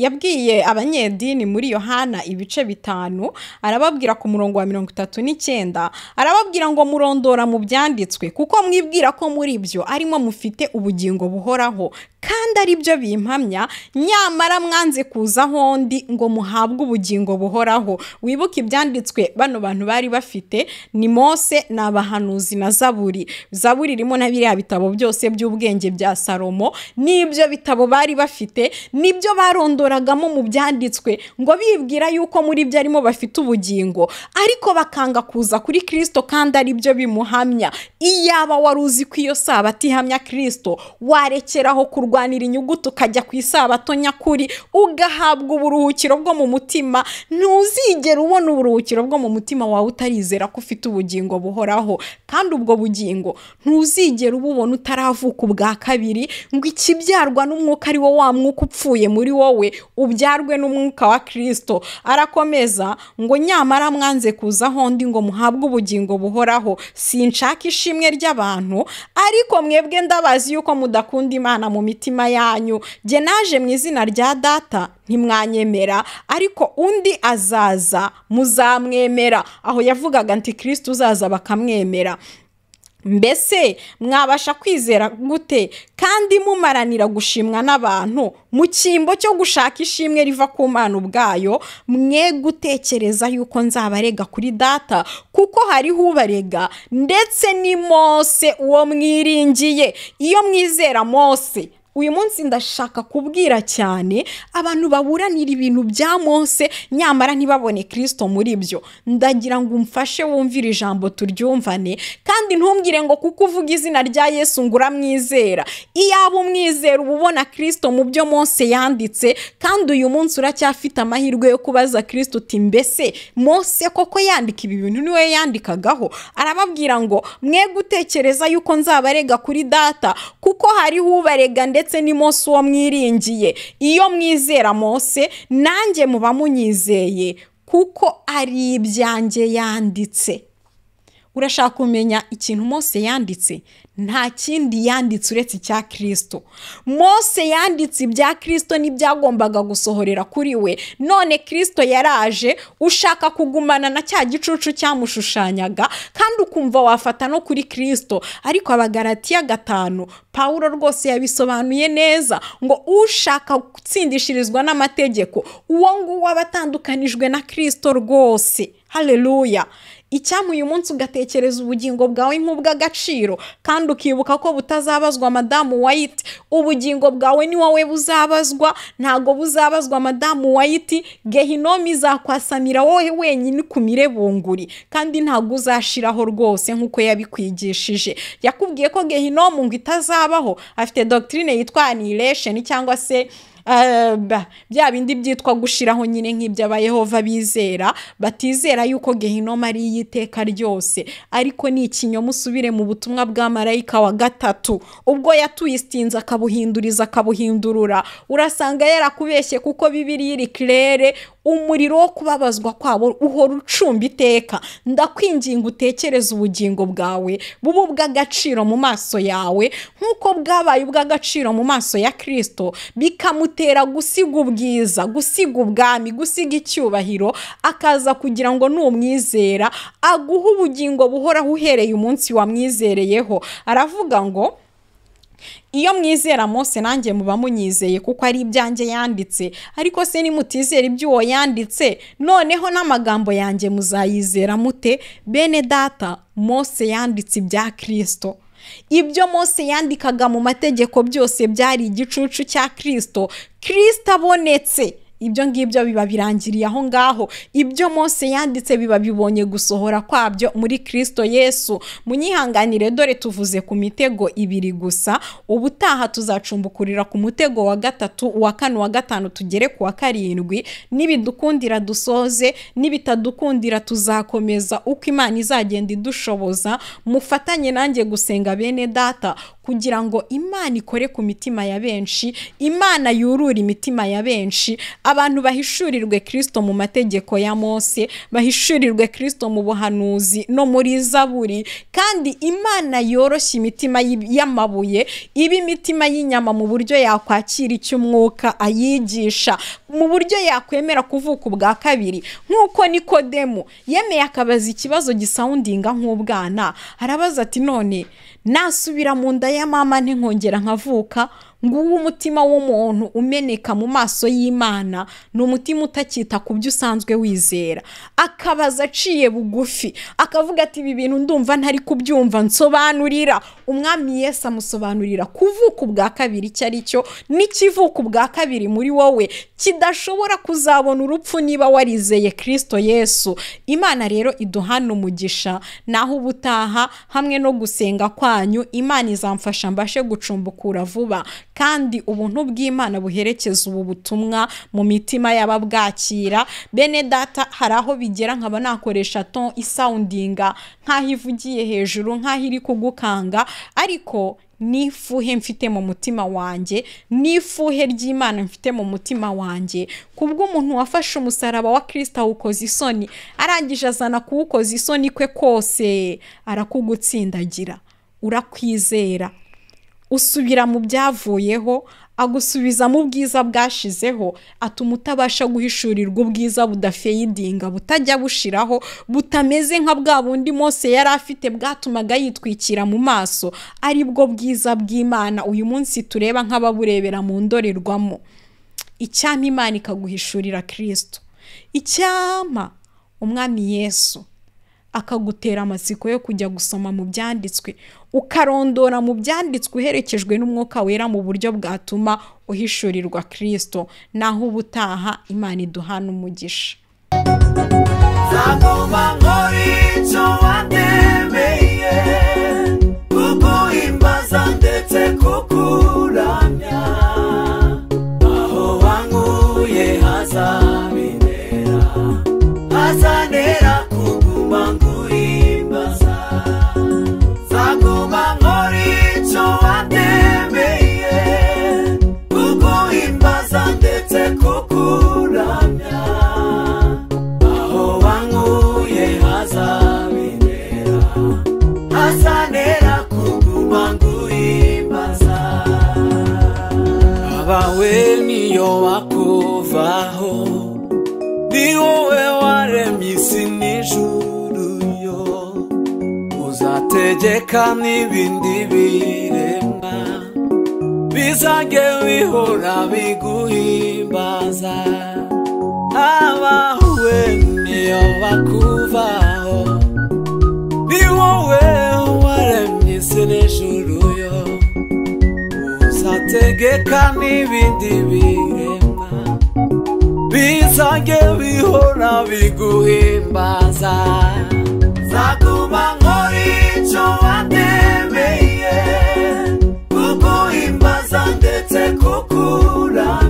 yabwiye abanyedini muri yohana ibice bitanu arababwira ku murongo wa mirongo itatu n'icyenda arababwira ngo murondora mu byanditswe kuko mwibwira ko muri byo arimo mufite ubugingo buhoraho kandi ari byo bimpamya nyamara mwanze kuza aho ndi ngo muhabwe ubugingo buhoraho wibuke ibyanditswe bano bantu bari bafite ni mose ni abahanuzi na zaburi zaburi irimo na biriya bitabo byose by'ubwenge bya salomo n'ibyo bitabo bari bafite nibyo barondoragamo mu byanditswe ngo bibwira yuko muri byo arimo bafite ubugingo ariko bakanga kuza kuri kirisito kandi ari byo bimuhamya iyaba wari uzi ko iyo sabati ihamya kirisito warekeraho kurwanya kurwanira inyuguti ukajya ku isabato nyakuri ugahabwa uburuhukiro bwo mu mutima ntuzigere ubona uburuhukiro bwo mu mutima wawe utarizera ko ufite ubugingo buhoraho kandi ubwo bugingo ntuzigere ububona utaravuka ubwa kabiri ngo ikibyarwa n'umwuka ari wo wa mwuka upfuye muri wowe ubyarwe n'umwuka wa kirisito arakomeza ngo nyamara mwanze kuza hondi ngo muhabwe ubugingo buhoraho sinshaka ishimwe ry'abantu ariko mwebwe ndabazi yuko mudakunda imana mu mitima mitima yanyu jye naje mu izina rya data ntimwanyemera ariko undi azaza muzamwemera aho yavugaga nti kirisiti uzaza bakamwemera mbese mwabasha kwizera gute kandi mumaranira gushimwa n'abantu mu cyimbo cyo gushaka ishimwe riva ku mana ubwayo mwe gutekereza yuko nzabarega kuri data kuko hariho ubarega ndetse ni mose uwo mwiringiye iyo mwizera mose uyu munsi ndashaka kubwira cyane abantu baburanira ibintu bya Mose nyamara ntibabone kirisito muri byo ndagira ngo umfashe wumvire ijambo turyumvane kandi ntumbwire ngo kuko uvuga izina rya yesu ngo uramwizera iyaba umwizera uba ubona kirisito mu byo Mose yanditse kandi uyu munsi uracyafite amahirwe yo kubaza kirisito uti mbese Mose koko yandika ibi bintu niwe yandikagaho arababwira ngo mwe gutekereza yuko nzabarega kuri data kuko hariho ubarega ndetse ndetse n'umunsi uwo mwiringiye iyo mwizera mose nanjye muba munyizeye kuko ari ibyanjye yanditse urashaka kumenya ikintu Mose yanditse nta kindi yanditse uretse icya kirisito Mose yanditse ibya kirisito n'ibyagombaga gusohorera kuri we none kirisito yaraje ushaka kugumana na cya gicucu cyamushushanyaga kandi ukumva wafata no kuri kirisito ariko abagaratiya gatanu pawuro rwose yabisobanuye neza ngo ushaka gutsindishirizwa n'amategeko uwo nguwo aba atandukanijwe na kirisito rwose hareruya icyampa uyu munsi ugatekereza ubugingo bwawe nk'ubw'agaciro kandi ukibuka ko butazabazwa madamu wayiti ubugingo bwawe ni wowe buzabazwa ntabwo buzabazwa madamu wayiti gehinomi izakwasamira wowe wenyine ku mirebunguri kandi ntabwo uzashiraho rwose nk'uko yabikwigishije yakubwiye ko gehinomu ngo itazabaho afite dogitirine yitwa anilesheni cyangwa se Eh, bya bindi byitwa gushiraho nyine nk'ibyo abayehova bizera batizera yuko gehinoma ari iy'iteka ryose ariko ni ikinyoma usubire mu butumwa bwa marayika wa gatatu ubwo yatwistinze akabuhinduriza akabuhindurura urasanga yarakubeshye kuko bibiriya iri kirere umuriro wo kubabazwa kwabo uhora ucumba iteka ndakwinginga utekereza ubugingo bwawe bube ubw'agaciro mu maso yawe nk'uko bwabaye ubw'agaciro mu maso ya kirisito bikamutera gusiga ubwiza gusiga ubwami gusiga icyubahiro akaza kugira ngo numwizera aguhe ubugingo buhoraho uhereye umunsi wamwizereyeho aravuga ngo iyo mwizera Mose nanjye muba munyizeye kuko ari ibyanjye yanditse ariko se nimutizera iby'uwo yanditse noneho n'amagambo yanjye muzayizera mute bene data Mose yanditse ibya kirisito ibyo Mose yandikaga mu mategeko byose byari igicucu cya kirisito kirisito abonetse ibyo ngibyo biba birangiriye aho ngaho ibyo Mose yanditse biba bibonye gusohora kwabyo muri kirisito yesu munyihanganire dore tuvuze ku mitego ibiri gusa ubutaha tuzacumbukurira ku mutego wa gatatu uwa kane uwa gatanu tugere ku wa karindwi n'ibidukundira dusoze n'ibitadukundira tuzakomeza uko imana izagenda idushoboza mufatanye nanjye gusenga bene data kugira ngo imana ikore ku mitima ya benshi imana yurure imitima ya benshi abantu bahishurirwe kirisito mu mategeko ya mose bahishurirwe kirisito mu buhanuzi no muri zaburi kandi imana yoroshye imitima y'amabuye iba imitima y'inyama mu buryo yakwakira icy'umwuka ayigisha mu buryo yakwemera kuvuka ubwa kabiri nk'uko nikodemu yemeye akabaza ikibazo gisawundinga nk'ubwana arabaza ati none nasubira mu nda ya mama ntinkongera nkavuka nguwo umutima w'umuntu umeneka mu maso y'imana ni umutima utakita ku byo usanzwe wizera akabaza aciye bugufi akavuga ati ibi bintu ndumva ntari kubyumva nsobanurira umwami Yesu amusobanurira kuvuka ubwa kabiri icyo ari cyo n'ikivuka ubwa kabiri muri wowe kidashobora kuzabona urupfu niba warizeye kirisito Yesu imana rero iduhana umugisha naho ubutaha hamwe no gusenga kwanyu imana izamfasha mbashe gucumbukura vuba kandi ubuntu bw'imana buherekeza ubu butumwa mu mitima y'ababwakira bene data hari aho bigera nkaba nakoresha ton isawundinga nk'aho ivugiye hejuru nk'aho iri kugukanga ariko n'ifuhe mfite mu mutima wanjye n'ifuhe ry'imana mfite mu mutima wanjye kubw'umuntu wafashe umusaraba wa kirisita awukoze isoni arangije azana kuwukoza isoni kwe kose arakugutsindagira urakwizera usubira mu byavuyeho agusubiza agusubizamo ubwiza bwashizeho atuma utabasha guhishurirwa ubwiza budafeyidinga butajya bushiraho butameze nka bwa bundi mose yari afite bwatumaga yitwikira mu maso ari bwo bwiza bw'imana uyu munsi tureba nk'ababurebera mu ndorerwamo icyama imana ikaguhishurira kirisito icyama umwami yesu akagutera amatsiko yo kujya gusoma mu byanditswe ukarondora mu byanditswe uherekejwe n'umwuka wera mu buryo bwatuma uhishurirwa kirisito naho ubutaha imana iduhana umugisha kukuramya moyo wakuvaho ni wowe waremye n'ijuru yo uzategeka n'ibindi biremwa bizage wihora biguhimbaza abahuwe niyo bakuvaho ni wowe waremye n'ijuru yo bitegeka n'ibindi biremwa bizajye bihora biguhimbaza zaguma nkora icyo watemeye kuguhimbaza ndetse kukurana